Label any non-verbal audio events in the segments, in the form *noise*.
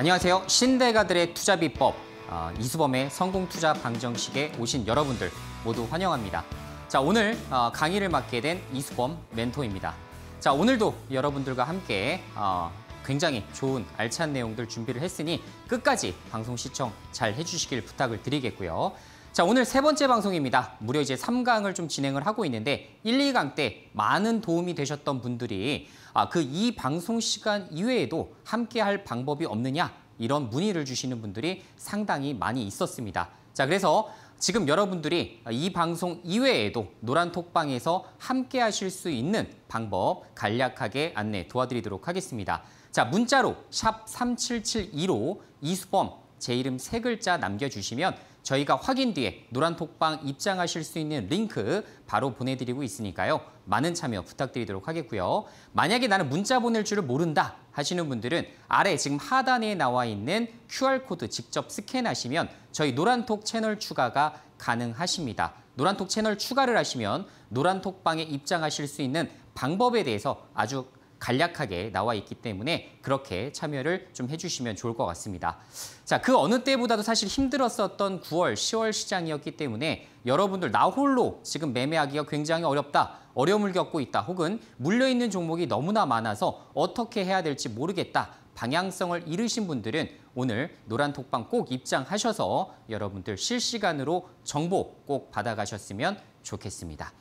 안녕하세요. 신대가들의 투자 비법 어, 이수범의 성공 투자 방정식에 오신 여러분들 모두 환영합니다. 자 오늘 어, 강의를 맡게 된 이수범 멘토입니다. 자 오늘도 여러분들과 함께 어, 굉장히 좋은 알찬 내용들 준비를 했으니 끝까지 방송 시청 잘 해주시길 부탁을 드리겠고요. 자, 오늘 세 번째 방송입니다. 무려 이제 3강을 좀 진행을 하고 있는데 1, 2강 때 많은 도움이 되셨던 분들이 아, 그 이 방송 시간 이외에도 함께 할 방법이 없느냐 이런 문의를 주시는 분들이 상당히 많이 있었습니다. 자, 그래서 지금 여러분들이 이 방송 이외에도 노란톡방에서 함께 하실 수 있는 방법 간략하게 안내 도와드리도록 하겠습니다. 자, 문자로 샵 3772로 이수범 제 이름 세 글자 남겨주시면 저희가 확인 뒤에 노란톡방 입장하실 수 있는 링크 바로 보내드리고 있으니까요. 많은 참여 부탁드리도록 하겠고요. 만약에 나는 문자 보낼 줄을 모른다 하시는 분들은 아래 지금 하단에 나와 있는 QR코드 직접 스캔하시면 저희 노란톡 채널 추가가 가능하십니다. 노란톡 채널 추가를 하시면 노란톡방에 입장하실 수 있는 방법에 대해서 아주 간략하게 나와 있기 때문에 그렇게 참여를 좀 해주시면 좋을 것 같습니다. 자, 그 어느 때보다도 사실 힘들었었던 9월, 10월 시장이었기 때문에 여러분들 나 홀로 지금 매매하기가 굉장히 어렵다. 어려움을 겪고 있다. 혹은 물려있는 종목이 너무나 많아서 어떻게 해야 될지 모르겠다. 방향성을 잃으신 분들은 오늘 노란톡방 꼭 입장하셔서 여러분들 실시간으로 정보 꼭 받아가셨으면 좋겠습니다.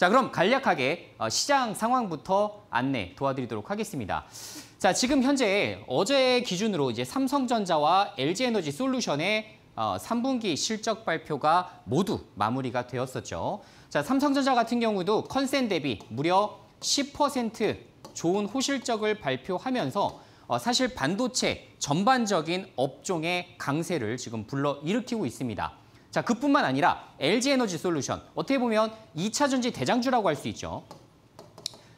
자 그럼 간략하게 어, 시장 상황부터 안내 도와드리도록 하겠습니다. 자 지금 현재 어제 기준으로 이제 삼성전자와 LG에너지 솔루션의 3분기 어, 실적 발표가 모두 마무리가 되었었죠. 자 삼성전자 같은 경우도 컨센 대비 무려 10% 좋은 호실적을 발표하면서 어, 사실 반도체 전반적인 업종의 강세를 지금 불러일으키고 있습니다. 자, 그뿐만 아니라 LG 에너지 솔루션. 어떻게 보면 2차 전지 대장주라고 할 수 있죠.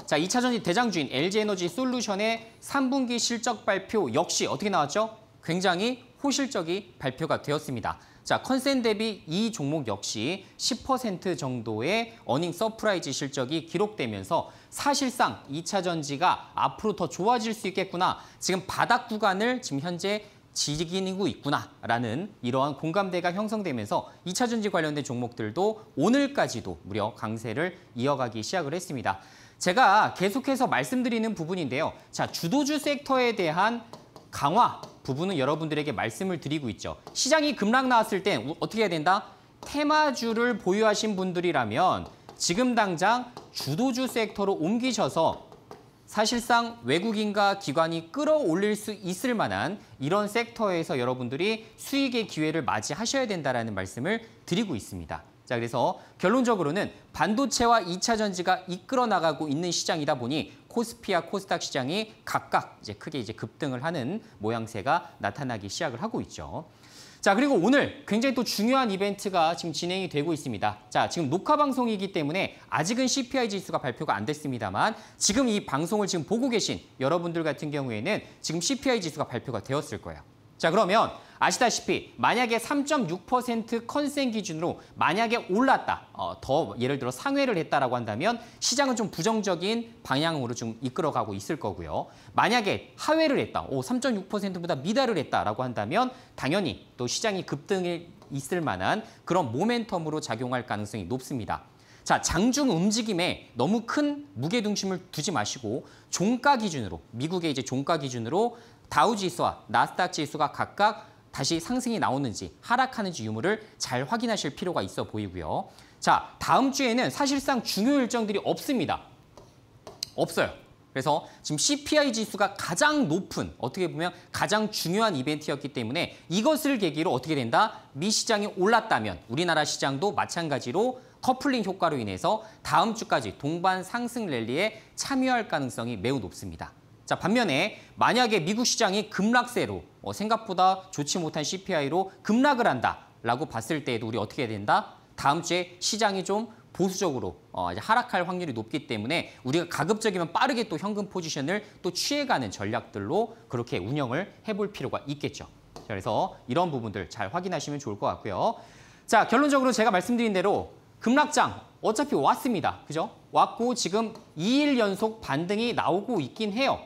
자, 2차 전지 대장주인 LG 에너지 솔루션의 3분기 실적 발표 역시 어떻게 나왔죠? 굉장히 호실적이 발표가 되었습니다. 자, 컨센 대비 이 종목 역시 10% 정도의 어닝 서프라이즈 실적이 기록되면서 사실상 2차 전지가 앞으로 더 좋아질 수 있겠구나. 지금 바닥 구간을 지금 현재 지기이고 있구나라는 이러한 공감대가 형성되면서 2차 전지 관련된 종목들도 오늘까지도 무려 강세를 이어가기 시작을 했습니다. 제가 계속해서 말씀드리는 부분인데요. 자, 주도주 섹터에 대한 강화 부분은 여러분들에게 말씀을 드리고 있죠. 시장이 급락 나왔을 때 어떻게 해야 된다? 테마주를 보유하신 분들이라면 지금 당장 주도주 섹터로 옮기셔서 사실상 외국인과 기관이 끌어올릴 수 있을 만한 이런 섹터에서 여러분들이 수익의 기회를 맞이하셔야 된다라는 말씀을 드리고 있습니다. 자, 그래서 결론적으로는 반도체와 2차 전지가 이끌어 나가고 있는 시장이다 보니 코스피와 코스닥 시장이 각각 이제 크게 이제 급등을 하는 모양새가 나타나기 시작을 하고 있죠. 자, 그리고 오늘 굉장히 또 중요한 이벤트가 지금 진행이 되고 있습니다. 자, 지금 녹화 방송이기 때문에 아직은 CPI 지수가 발표가 안 됐습니다만 지금 이 방송을 지금 보고 계신 여러분들 같은 경우에는 지금 CPI 지수가 발표가 되었을 거예요. 자 그러면 아시다시피 만약에 3.6% 컨센 기준으로 만약에 올랐다, 어, 더 예를 들어 상회를 했다라고 한다면 시장은 좀 부정적인 방향으로 좀 이끌어가고 있을 거고요. 만약에 하회를 했다, 3.6%보다 미달을 했다라고 한다면 당연히 또 시장이 급등에 있을 만한 그런 모멘텀으로 작용할 가능성이 높습니다. 자, 장중 움직임에 너무 큰 무게중심을 두지 마시고 종가 기준으로 미국의 이제 종가 기준으로 다우 지수와 나스닥 지수가 각각 다시 상승이 나오는지 하락하는지 유무를 잘 확인하실 필요가 있어 보이고요. 자, 다음 주에는 사실상 중요 일정들이 없습니다. 없어요. 그래서 지금 CPI 지수가 가장 높은 어떻게 보면 가장 중요한 이벤트였기 때문에 이것을 계기로 어떻게 된다? 미 시장이 올랐다면 우리나라 시장도 마찬가지로 커플링 효과로 인해서 다음 주까지 동반 상승 랠리에 참여할 가능성이 매우 높습니다. 자 반면에 만약에 미국 시장이 급락세로 어, 생각보다 좋지 못한 CPI로 급락을 한다라고 봤을 때에도 우리 어떻게 해야 된다? 다음 주에 시장이 좀 보수적으로 어, 이제 하락할 확률이 높기 때문에 우리가 가급적이면 빠르게 또 현금 포지션을 또 취해가는 전략들로 그렇게 운영을 해볼 필요가 있겠죠. 그래서 이런 부분들 잘 확인하시면 좋을 것 같고요. 자 결론적으로 제가 말씀드린 대로 급락장 어차피 왔습니다. 그죠? 왔고 지금 2일 연속 반등이 나오고 있긴 해요.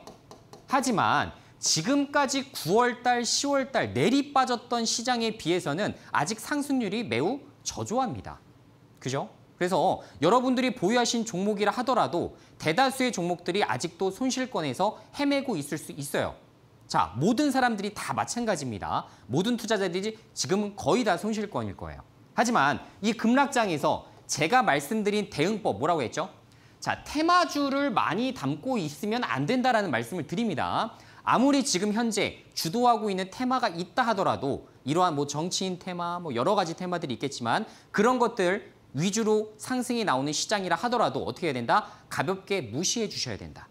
하지만 지금까지 9월달, 10월달 내리 빠졌던 시장에 비해서는 아직 상승률이 매우 저조합니다. 그죠? 그래서 여러분들이 보유하신 종목이라 하더라도 대다수의 종목들이 아직도 손실권에서 헤매고 있을 수 있어요. 자, 모든 사람들이 다 마찬가지입니다. 모든 투자자들이 지금은 거의 다 손실권일 거예요. 하지만 이 급락장에서 제가 말씀드린 대응법 뭐라고 했죠? 자, 테마주를 많이 담고 있으면 안 된다라는 말씀을 드립니다. 아무리 지금 현재 주도하고 있는 테마가 있다 하더라도 이러한 뭐 정치인 테마, 뭐 여러 가지 테마들이 있겠지만 그런 것들 위주로 상승이 나오는 시장이라 하더라도 어떻게 해야 된다? 가볍게 무시해 주셔야 된다.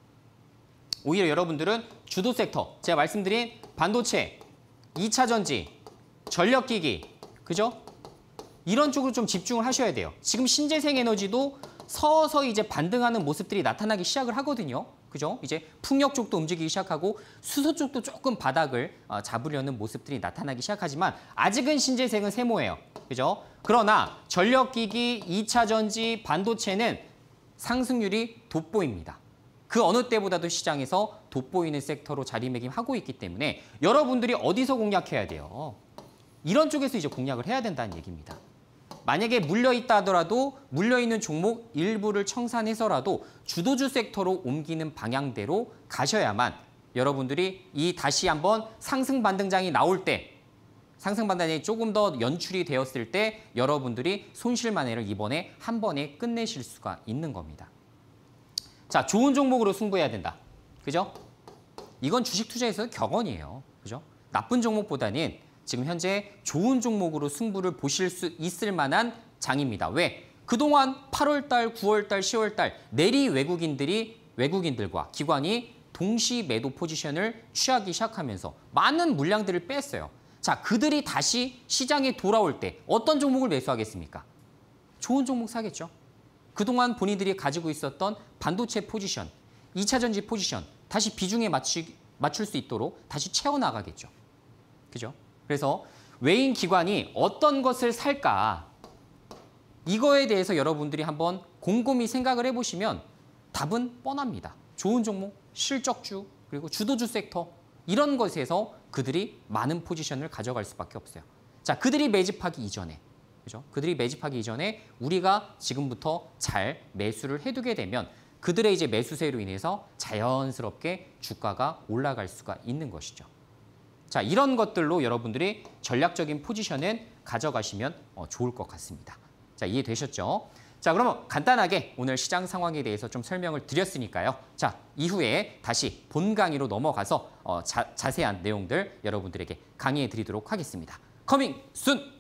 오히려 여러분들은 주도 섹터, 제가 말씀드린 반도체, 2차 전지, 전력기기, 그죠? 이런 쪽으로 좀 집중을 하셔야 돼요. 지금 신재생 에너지도 서서히 이제 반등하는 모습들이 나타나기 시작을 하거든요. 그죠? 이제 풍력 쪽도 움직이기 시작하고 수소 쪽도 조금 바닥을 어, 잡으려는 모습들이 나타나기 시작하지만 아직은 신재생은 세모예요. 그죠? 그러나 전력기기, 2차 전지, 반도체는 상승률이 돋보입니다. 그 어느 때보다도 시장에서 돋보이는 섹터로 자리매김하고 있기 때문에 여러분들이 어디서 공략해야 돼요? 이런 쪽에서 이제 공략을 해야 된다는 얘기입니다. 만약에 물려있다 하더라도 물려있는 종목 일부를 청산해서라도 주도주 섹터로 옮기는 방향대로 가셔야만 여러분들이 이 다시 한번 상승 반등장이 나올 때 상승 반등이 조금 더 연출이 되었을 때 여러분들이 손실 만회를 이번에 한 번에 끝내실 수가 있는 겁니다. 자, 좋은 종목으로 승부해야 된다. 그죠? 이건 주식 투자에서 격언이에요. 그죠? 나쁜 종목보다는 지금 현재 좋은 종목으로 승부를 보실 수 있을 만한 장입니다. 왜? 그동안 8월달, 9월달, 10월달 내리 외국인들이 외국인들과 기관이 동시 매도 포지션을 취하기 시작하면서 많은 물량들을 뺐어요. 자, 그들이 다시 시장에 돌아올 때 어떤 종목을 매수하겠습니까? 좋은 종목 사겠죠. 그동안 본인들이 가지고 있었던 반도체 포지션, 2차 전지 포지션 다시 비중에 맞추, 맞출 수 있도록 다시 채워나가겠죠. 그죠? 그래서 외인 기관이 어떤 것을 살까? 이거에 대해서 여러분들이 한번 곰곰이 생각을 해보시면 답은 뻔합니다. 좋은 종목, 실적주, 그리고 주도주 섹터 이런 것에서 그들이 많은 포지션을 가져갈 수밖에 없어요. 자, 그들이 매집하기 이전에 그죠? 그들이 매집하기 이전에 우리가 지금부터 잘 매수를 해두게 되면 그들의 이제 매수세로 인해서 자연스럽게 주가가 올라갈 수가 있는 것이죠. 자, 이런 것들로 여러분들이 전략적인 포지션은 가져가시면 어, 좋을 것 같습니다. 자, 이해되셨죠? 자, 그러면 간단하게 오늘 시장 상황에 대해서 좀 설명을 드렸으니까요. 자, 이후에 다시 본 강의로 넘어가서 어, 자, 자세한 내용들 여러분들에게 강의해 드리도록 하겠습니다. 커밍 순!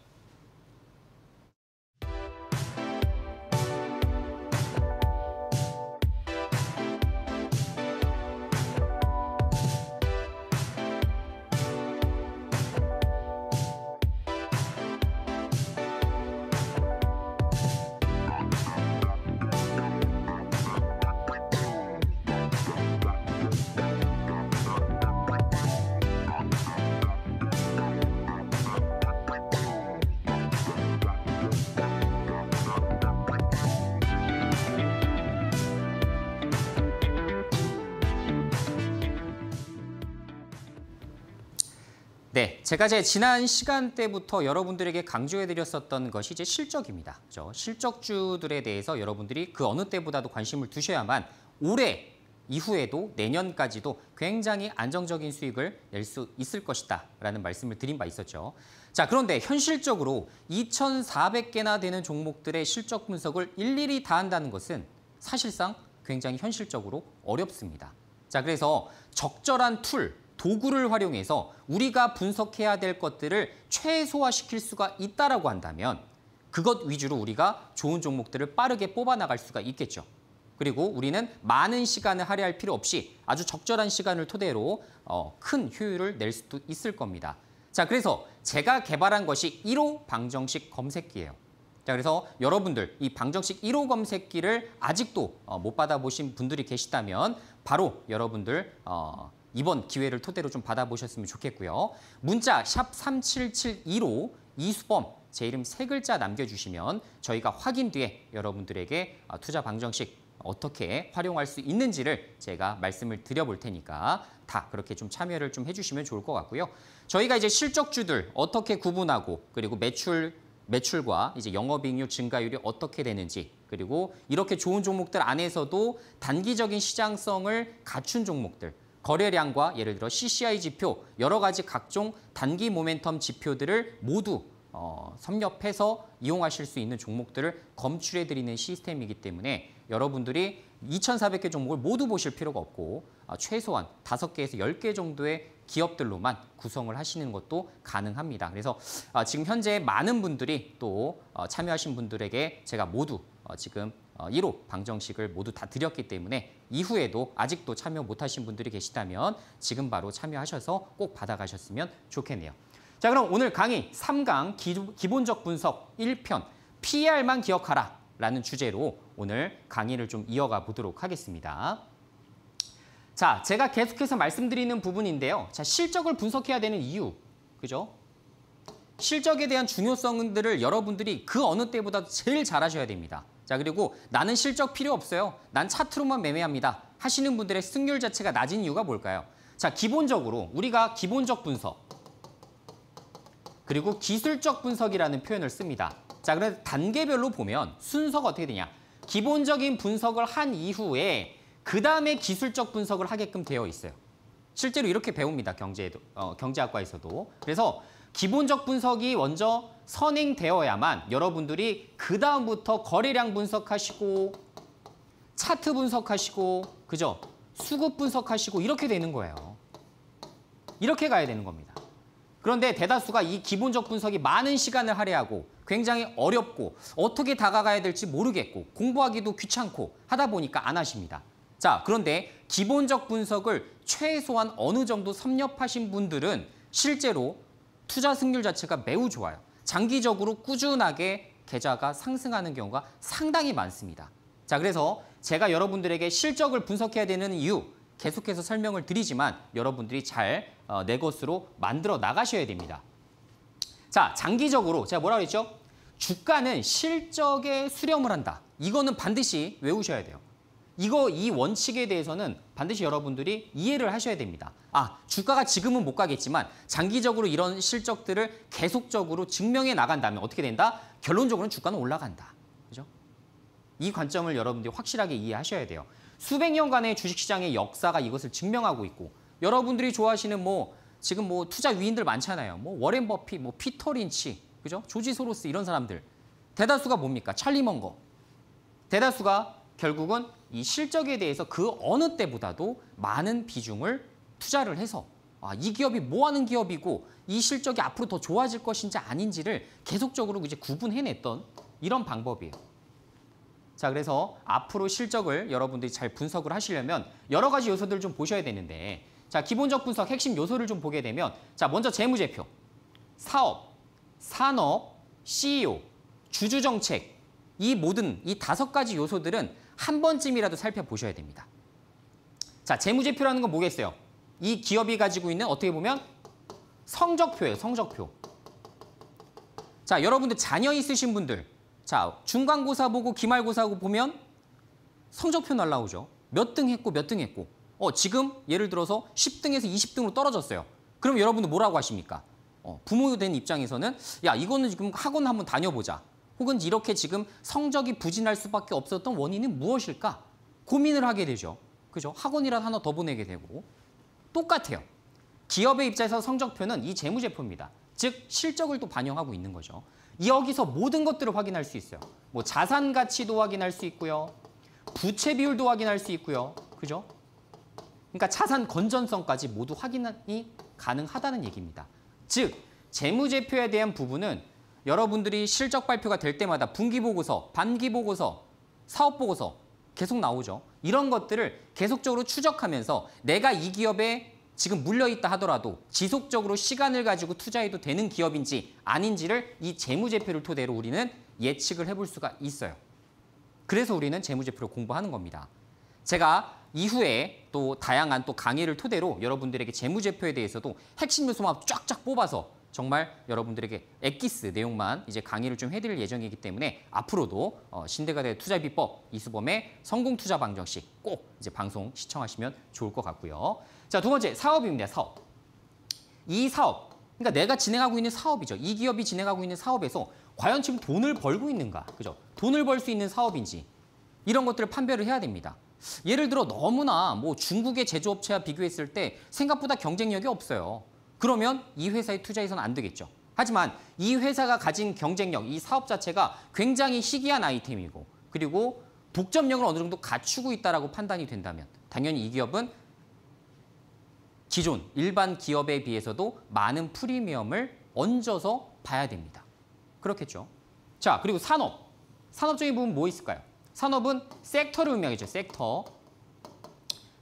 제가 제 지난 시간 때부터 여러분들에게 강조해드렸었던 것이 이제 실적입니다. 그죠? 실적주들에 대해서 여러분들이 그 어느 때보다도 관심을 두셔야만 올해 이후에도 내년까지도 굉장히 안정적인 수익을 낼 수 있을 것이다 라는 말씀을 드린 바 있었죠. 자 그런데 현실적으로 2,400개나 되는 종목들의 실적 분석을 일일이 다 한다는 것은 사실상 굉장히 현실적으로 어렵습니다. 자 그래서 적절한 툴, 도구를 활용해서 우리가 분석해야 될 것들을 최소화시킬 수가 있다라고 한다면 그것 위주로 우리가 좋은 종목들을 빠르게 뽑아 나갈 수가 있겠죠. 그리고 우리는 많은 시간을 할애할 필요 없이 아주 적절한 시간을 토대로 어, 큰 효율을 낼 수도 있을 겁니다. 자, 그래서 제가 개발한 것이 1호 방정식 검색기예요. 자, 그래서 여러분들 이 방정식 1호 검색기를 아직도 어, 못 받아보신 분들이 계시다면 바로 여러분들 어, 이번 기회를 토대로 좀 받아보셨으면 좋겠고요. 문자 샵 3772로 이수범 제 이름 세 글자 남겨주시면 저희가 확인 뒤에 여러분들에게 아, 투자 방정식 어떻게 활용할 수 있는지를 제가 말씀을 드려볼 테니까 다 그렇게 좀 참여를 좀 해주시면 좋을 것 같고요. 저희가 이제 실적주들 어떻게 구분하고 그리고 매출 매출과 이제 영업이익률 증가율이 어떻게 되는지 그리고 이렇게 좋은 종목들 안에서도 단기적인 시장성을 갖춘 종목들 거래량과 예를 들어 CCI 지표, 여러 가지 각종 단기 모멘텀 지표들을 모두 어, 섭렵해서 이용하실 수 있는 종목들을 검출해드리는 시스템이기 때문에 여러분들이 2,400개 종목을 모두 보실 필요가 없고 어, 최소한 5개에서 10개 정도의 기업들로만 구성을 하시는 것도 가능합니다. 그래서 어, 지금 현재 많은 분들이 또 어, 참여하신 분들에게 제가 모두 어, 지금 1호 어, 방정식을 모두 다 드렸기 때문에 이후에도 아직도 참여 못하신 분들이 계시다면 지금 바로 참여하셔서 꼭 받아가셨으면 좋겠네요. 자 그럼 오늘 강의 3강 기, 본적 분석 1편 PR만 기억하라 라는 주제로 오늘 강의를 좀 이어가 보도록 하겠습니다. 자, 제가 계속해서 말씀드리는 부분인데요. 자, 실적을 분석해야 되는 이유, 그죠? 실적에 대한 중요성들을 여러분들이 그 어느 때보다 제일 잘하셔야 됩니다. 자 그리고 나는 실적 필요 없어요. 난 차트로만 매매합니다. 하시는 분들의 승률 자체가 낮은 이유가 뭘까요? 자 기본적으로 우리가 기본적 분석 그리고 기술적 분석이라는 표현을 씁니다. 자 그래서 단계별로 보면 순서가 어떻게 되냐. 기본적인 분석을 한 이후에 그 다음에 기술적 분석을 하게끔 되어 있어요. 실제로 이렇게 배웁니다. 경제에도, 어, 경제학과에서도. 그래서 기본적 분석이 먼저 선행되어야만 여러분들이 그 다음부터 거래량 분석하시고 차트 분석하시고 그죠? 수급 분석하시고 이렇게 되는 거예요. 이렇게 가야 되는 겁니다. 그런데 대다수가 이 기본적 분석이 많은 시간을 할애하고 굉장히 어렵고 어떻게 다가가야 될지 모르겠고 공부하기도 귀찮고 하다 보니까 안 하십니다. 자, 그런데 기본적 분석을 최소한 어느 정도 섭렵하신 분들은 실제로 투자 승률 자체가 매우 좋아요. 장기적으로 꾸준하게 계좌가 상승하는 경우가 상당히 많습니다. 자, 그래서 제가 여러분들에게 실적을 분석해야 되는 이유 계속해서 설명을 드리지만 여러분들이 잘내 어, 것으로 만들어 나가셔야 됩니다. 자, 장기적으로 제가 뭐라 그랬죠? 주가는 실적에 수렴을 한다. 이거는 반드시 외우셔야 돼요. 이거 이 원칙에 대해서는 반드시 여러분들이 이해를 하셔야 됩니다. 아, 주가가 지금은 못 가겠지만 장기적으로 이런 실적들을 계속적으로 증명해 나간다면 어떻게 된다? 결론적으로는 주가는 올라간다. 그죠? 이 관점을 여러분들이 확실하게 이해하셔야 돼요. 수백 년간의 주식시장의 역사가 이것을 증명하고 있고 여러분들이 좋아하시는 뭐 지금 뭐 투자 위인들 많잖아요. 뭐 워렌 버핏, 뭐 피터 린치, 그죠? 조지 소로스 이런 사람들 대다수가 뭡니까? 찰리 먼거. 대다수가 결국은 이 실적에 대해서 그 어느 때보다도 많은 비중을 투자를 해서 아, 이 기업이 뭐 하는 기업이고 이 실적이 앞으로 더 좋아질 것인지 아닌지를 계속적으로 이제 구분해냈던 이런 방법이에요. 자, 그래서 앞으로 실적을 여러분들이 잘 분석을 하시려면 여러 가지 요소들을 좀 보셔야 되는데 자, 기본적 분석 핵심 요소를 좀 보게 되면 자, 먼저 재무제표, 사업, 산업, CEO, 주주정책 이 모든 이 다섯 가지 요소들은 한 번쯤이라도 살펴보셔야 됩니다. 자, 재무제표라는 건 뭐겠어요? 이 기업이 가지고 있는 어떻게 보면 성적표예요, 성적표. 자, 여러분들 자녀 있으신 분들. 자, 중간고사 보고 기말고사 고 보면 성적표 날라오죠. 몇 등 했고 몇 등 했고. 어, 지금 예를 들어서 10등에서 20등으로 떨어졌어요. 그럼 여러분들 뭐라고 하십니까? 어, 부모 된 입장에서는 야, 이거는 지금 학원 한번 다녀보자. 혹은 이렇게 지금 성적이 부진할 수밖에 없었던 원인은 무엇일까? 고민을 하게 되죠. 그죠? 학원이라 도 하나 더 보내게 되고 똑같아요. 기업의 입장에서 성적표는 이 재무제표입니다. 즉 실적을 또 반영하고 있는 거죠. 여기서 모든 것들을 확인할 수 있어요. 뭐 자산 가치도 확인할 수 있고요. 부채 비율도 확인할 수 있고요. 그죠? 그러니까 자산 건전성까지 모두 확인이 가능하다는 얘기입니다. 즉 재무제표에 대한 부분은 여러분들이 실적 발표가 될 때마다 분기보고서, 반기보고서, 사업보고서 계속 나오죠. 이런 것들을 계속적으로 추적하면서 내가 이 기업에 지금 물려있다 하더라도 지속적으로 시간을 가지고 투자해도 되는 기업인지 아닌지를 이 재무제표를 토대로 우리는 예측을 해볼 수가 있어요. 그래서 우리는 재무제표를 공부하는 겁니다. 제가 이후에 또 다양한 또 강의를 토대로 여러분들에게 재무제표에 대해서도 핵심 요소만 쫙쫙 뽑아서 정말 여러분들에게 액기스 내용만 이제 강의를 좀 해드릴 예정이기 때문에 앞으로도 어, 신대가대 투자 비법 이수범의 성공 투자 방정식 꼭 이제 방송 시청하시면 좋을 것 같고요. 자, 두 번째 사업입니다. 사업. 이 사업 그러니까 내가 진행하고 있는 사업이죠. 이 기업이 진행하고 있는 사업에서 과연 지금 돈을 벌고 있는가, 그죠? 돈을 벌 수 있는 사업인지 이런 것들을 판별을 해야 됩니다. 예를 들어 너무나 뭐 중국의 제조업체와 비교했을 때 생각보다 경쟁력이 없어요. 그러면 이 회사에 투자해서는 안 되겠죠. 하지만 이 회사가 가진 경쟁력, 이 사업 자체가 굉장히 희귀한 아이템이고 그리고 독점력을 어느 정도 갖추고 있다라고 판단이 된다면 당연히 이 기업은 기존 일반 기업에 비해서도 많은 프리미엄을 얹어서 봐야 됩니다. 그렇겠죠. 자, 그리고 산업. 산업적인 부분 뭐 있을까요? 산업은 섹터를 의미하겠죠, 섹터.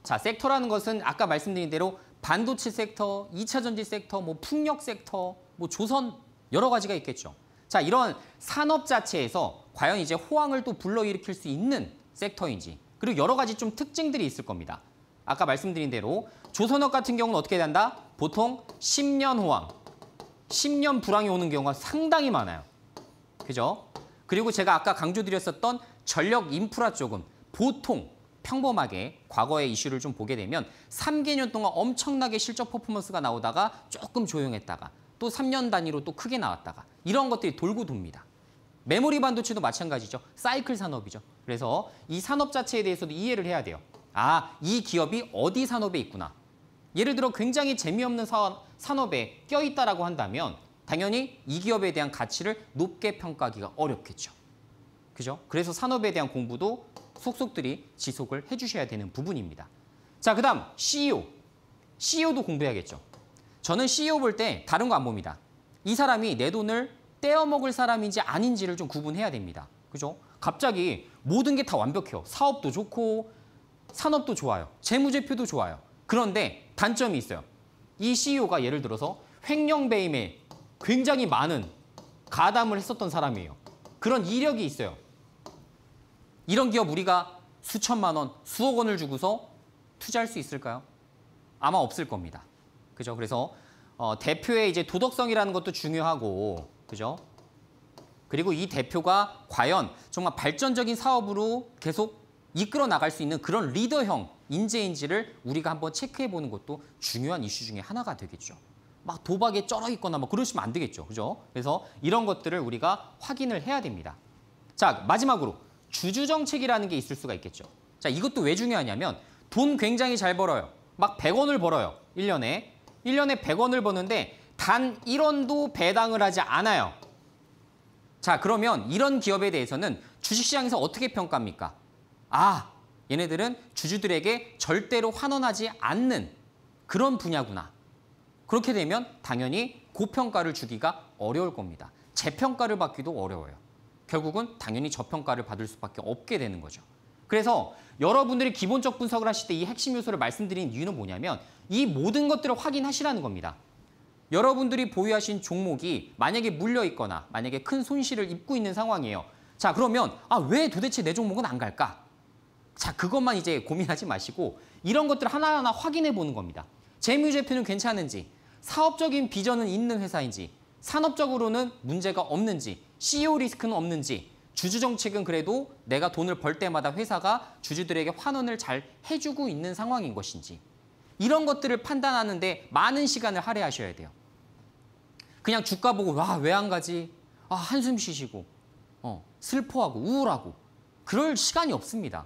자, 섹터라는 것은 아까 말씀드린 대로 반도체 섹터, 2차 전지 섹터, 뭐 풍력 섹터, 뭐 조선 여러 가지가 있겠죠. 자, 이런 산업 자체에서 과연 이제 호황을 또 불러일으킬 수 있는 섹터인지 그리고 여러 가지 좀 특징들이 있을 겁니다. 아까 말씀드린 대로 조선업 같은 경우는 어떻게 된다? 보통 10년 호황, 10년 불황이 오는 경우가 상당히 많아요. 그죠? 그리고 제가 아까 강조드렸었던 전력 인프라 쪽은 보통 평범하게 과거의 이슈를 좀 보게 되면 3개년 동안 엄청나게 실적 퍼포먼스가 나오다가 조금 조용했다가 또 3년 단위로 또 크게 나왔다가 이런 것들이 돌고 돕니다. 메모리 반도체도 마찬가지죠. 사이클 산업이죠. 그래서 이 산업 자체에 대해서도 이해를 해야 돼요. 아, 이 기업이 어디 산업에 있구나. 예를 들어 굉장히 재미없는 사, 산업에 껴있다라고 한다면 당연히 이 기업에 대한 가치를 높게 평가하기가 어렵겠죠. 그죠? 그래서 산업에 대한 공부도 속속들이 지속을 해주셔야 되는 부분입니다. 자, 그 다음 CEO. CEO도 공부해야겠죠. 저는 CEO 볼 때 다른 거 안 봅니다. 이 사람이 내 돈을 떼어먹을 사람인지 아닌지를 좀 구분해야 됩니다. 그죠? 갑자기 모든 게 다 완벽해요. 사업도 좋고 산업도 좋아요. 재무제표도 좋아요. 그런데 단점이 있어요. 이 CEO가 예를 들어서 횡령배임에 굉장히 많은 가담을 했었던 사람이에요. 그런 이력이 있어요. 이런 기업 우리가 수천만 원, 수억 원을 주고서 투자할 수 있을까요? 아마 없을 겁니다. 그죠? 그래서 어, 대표의 이제 도덕성이라는 것도 중요하고, 그죠? 그리고 이 대표가 과연 정말 발전적인 사업으로 계속 이끌어 나갈 수 있는 그런 리더형 인재인지를 우리가 한번 체크해 보는 것도 중요한 이슈 중에 하나가 되겠죠. 막 도박에 쩔어 있거나 막 그러시면 안 되겠죠. 그죠? 그래서 이런 것들을 우리가 확인을 해야 됩니다. 자, 마지막으로 주주 정책이라는 게 있을 수가 있겠죠. 자, 이것도 왜 중요하냐면 돈 굉장히 잘 벌어요. 막 100원을 벌어요. 1년에. 1년에 100원을 버는데 단 1원도 배당을 하지 않아요. 자, 그러면 이런 기업에 대해서는 주식시장에서 어떻게 평가합니까? 아, 얘네들은 주주들에게 절대로 환원하지 않는 그런 분야구나. 그렇게 되면 당연히 고평가를 주기가 어려울 겁니다. 재평가를 받기도 어려워요. 결국은 당연히 저평가를 받을 수밖에 없게 되는 거죠. 그래서 여러분들이 기본적 분석을 하실 때 이 핵심 요소를 말씀드린 이유는 뭐냐면 이 모든 것들을 확인하시라는 겁니다. 여러분들이 보유하신 종목이 만약에 물려 있거나 만약에 큰 손실을 입고 있는 상황이에요. 자 그러면 아왜 도대체 내 종목은 안 갈까? 자 그것만 이제 고민하지 마시고 이런 것들 하나하나 확인해 보는 겁니다. 재무제표는 괜찮은지, 사업적인 비전은 있는 회사인지, 산업적으로는 문제가 없는지 CEO 리스크는 없는지 주주 정책은 그래도 내가 돈을 벌 때마다 회사가 주주들에게 환원을 잘 해주고 있는 상황인 것인지 이런 것들을 판단하는데 많은 시간을 할애하셔야 돼요. 그냥 주가 보고 와 왜 안 가지? 아 한숨 쉬시고 어, 슬퍼하고 우울하고 그럴 시간이 없습니다.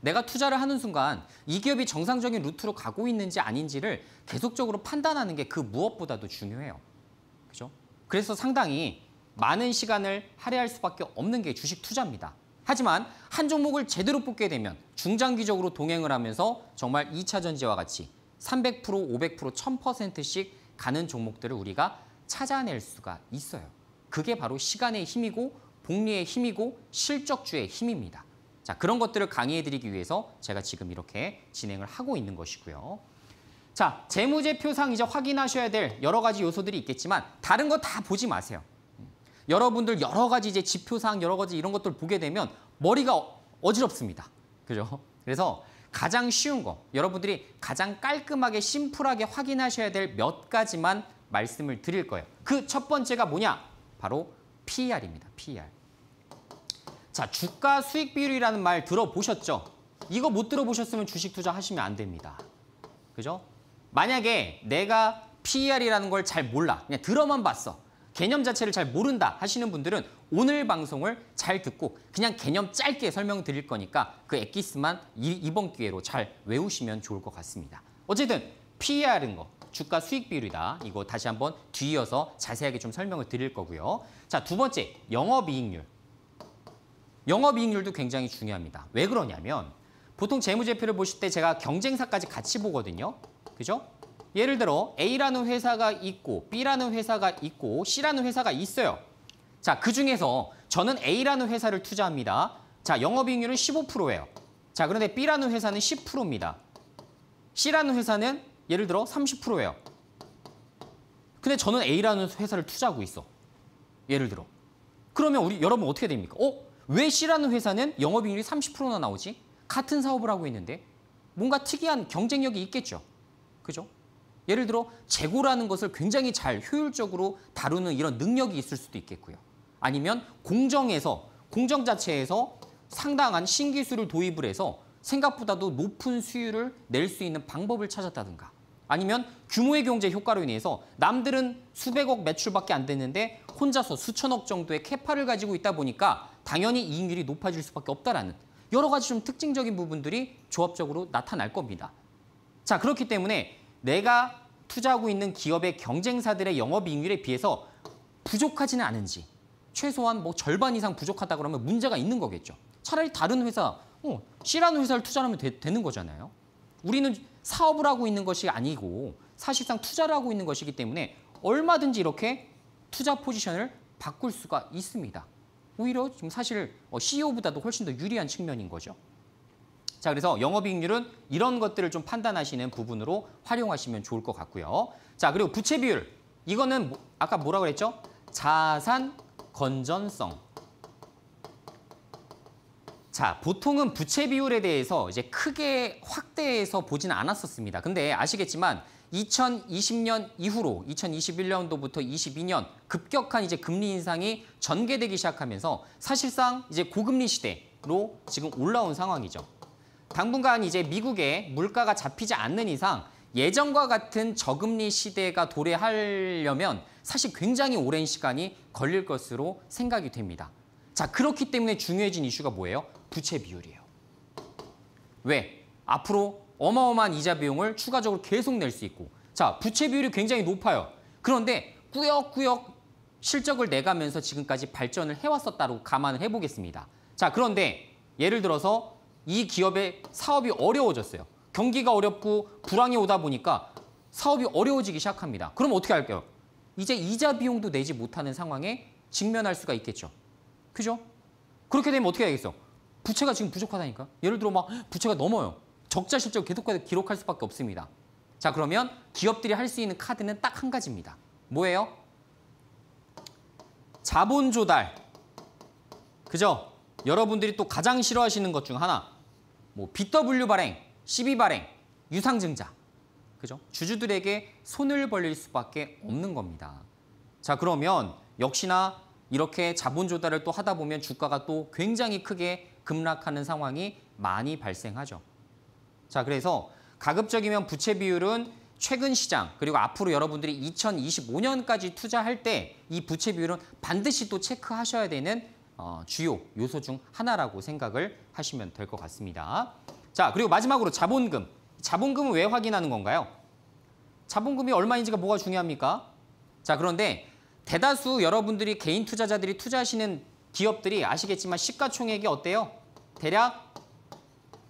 내가 투자를 하는 순간 이 기업이 정상적인 루트로 가고 있는지 아닌지를 계속적으로 판단하는 게 그 무엇보다도 중요해요. 그죠? 그래서 상당히 많은 시간을 할애할 수밖에 없는 게 주식 투자입니다. 하지만 한 종목을 제대로 뽑게 되면 중장기적으로 동행을 하면서 정말 2차 전지와 같이 300%, 500%, 1000%씩 가는 종목들을 우리가 찾아낼 수가 있어요. 그게 바로 시간의 힘이고 복리의 힘이고 실적주의 힘입니다. 자, 그런 것들을 강의해드리기 위해서 제가 지금 이렇게 진행을 하고 있는 것이고요. 자, 재무제표상 이제 확인하셔야 될 여러 가지 요소들이 있겠지만 다른 거 다 보지 마세요. 여러분들 여러 가지 이제 지표상 여러 가지 이런 것들 보게 되면 머리가 어지럽습니다. 그죠? 그래서 가장 쉬운 거, 여러분들이 가장 깔끔하게 심플하게 확인하셔야 될 몇 가지만 말씀을 드릴 거예요. 그 첫 번째가 뭐냐? 바로 PER입니다. PER. 자, 주가 수익 비율이라는 말 들어보셨죠? 이거 못 들어보셨으면 주식 투자하시면 안 됩니다. 그죠? 만약에 내가 PER이라는 걸 잘 몰라. 그냥 들어만 봤어. 개념 자체를 잘 모른다 하시는 분들은 오늘 방송을 잘 듣고 그냥 개념 짧게 설명드릴 거니까 그 엑기스만 이, 번 기회로 잘 외우시면 좋을 것 같습니다. 어쨌든 p e r 은 거, 주가 수익 비율이다. 이거 다시 한번 뒤이어서 자세하게 좀 설명을 드릴 거고요. 자, 두 번째, 영업이익률. 영업이익률도 굉장히 중요합니다. 왜 그러냐면 보통 재무제표를 보실 때 제가 경쟁사까지 같이 보거든요. 그죠? 예를 들어 A라는 회사가 있고 B라는 회사가 있고 C라는 회사가 있어요. 자, 그중에서 저는 A라는 회사를 투자합니다. 자, 영업이익률은 15%예요. 자, 그런데 B라는 회사는 10%입니다. C라는 회사는 예를 들어 30%예요. 근데 저는 A라는 회사를 투자하고 있어. 예를 들어. 그러면 우리 여러분 어떻게 됩니까? 어? 왜 C라는 회사는 영업이익률이 30%나 나오지? 같은 사업을 하고 있는데 뭔가 특이한 경쟁력이 있겠죠. 그죠? 예를 들어 재고라는 것을 굉장히 잘 효율적으로 다루는 이런 능력이 있을 수도 있겠고요. 아니면 공정에서 공정 자체에서 상당한 신기술을 도입을 해서 생각보다도 높은 수율을 낼 수 있는 방법을 찾았다든가 아니면 규모의 경제 효과로 인해서 남들은 수백억 매출밖에 안 됐는데 혼자서 수천억 정도의 캐파를 가지고 있다 보니까 당연히 이익률이 높아질 수밖에 없다라는 여러 가지 좀 특징적인 부분들이 조합적으로 나타날 겁니다. 자 그렇기 때문에 내가 투자하고 있는 기업의 경쟁사들의 영업이익률에 비해서 부족하지는 않은지 최소한 뭐 절반 이상 부족하다 그러면 문제가 있는 거겠죠. 차라리 다른 회사, 어, C라는 회사를 투자하면 되, 되는 거잖아요. 우리는 사업을 하고 있는 것이 아니고 사실상 투자를 하고 있는 것이기 때문에 얼마든지 이렇게 투자 포지션을 바꿀 수가 있습니다. 오히려 지금 사실 어, CEO보다도 훨씬 더 유리한 측면인 거죠. 자, 그래서 영업이익률은 이런 것들을 좀 판단하시는 부분으로 활용하시면 좋을 것 같고요. 자, 그리고 부채 비율. 이거는 뭐, 아까 뭐라 고 그랬죠? 자산 건전성. 자, 보통은 부채 비율에 대해서 이제 크게 확대해서 보지는 않았었습니다. 근데 아시겠지만 2020년 이후로 2021년도부터 22년 급격한 이제 금리 인상이 전개되기 시작하면서 사실상 이제 고금리 시대로 지금 올라온 상황이죠. 당분간 이제 미국의 물가가 잡히지 않는 이상 예전과 같은 저금리 시대가 도래하려면 사실 굉장히 오랜 시간이 걸릴 것으로 생각이 됩니다. 자, 그렇기 때문에 중요해진 이슈가 뭐예요? 부채 비율이에요. 왜? 앞으로 어마어마한 이자 비용을 추가적으로 계속 낼 수 있고 자, 부채 비율이 굉장히 높아요. 그런데 꾸역꾸역 실적을 내가면서 지금까지 발전을 해왔었다고 감안을 해보겠습니다. 자, 그런데 예를 들어서 이 기업의 사업이 어려워졌어요. 경기가 어렵고 불황이 오다 보니까 사업이 어려워지기 시작합니다. 그럼 어떻게 할까요? 이제 이자 비용도 내지 못하는 상황에 직면할 수가 있겠죠. 그죠? 그렇게 되면 어떻게 해야겠어? 부채가 지금 부족하다니까. 예를 들어 막 부채가 넘어요. 적자 실적 계속 기록할 수밖에 없습니다. 자 그러면 기업들이 할 수 있는 카드는 딱 한 가지입니다. 뭐예요? 자본 조달. 그죠? 여러분들이 또 가장 싫어하시는 것 중 하나. 뭐 BW 발행, 12 발행, 유상증자 그죠? 주주들에게 손을 벌릴 수밖에 없는 겁니다. 자 그러면 역시나 이렇게 자본 조달을 또 하다 보면 주가가 또 굉장히 크게 급락하는 상황이 많이 발생하죠. 자 그래서 가급적이면 부채 비율은 최근 시장 그리고 앞으로 여러분들이 2025년까지 투자할 때 이 부채 비율은 반드시 또 체크하셔야 되는 어, 주요 요소 중 하나라고 생각을 하시면 될 것 같습니다. 자, 그리고 마지막으로 자본금. 자본금은 왜 확인하는 건가요? 자본금이 얼마인지가 뭐가 중요합니까? 자, 그런데 대다수 여러분들이 개인 투자자들이 투자하시는 기업들이 아시겠지만 시가총액이 어때요? 대략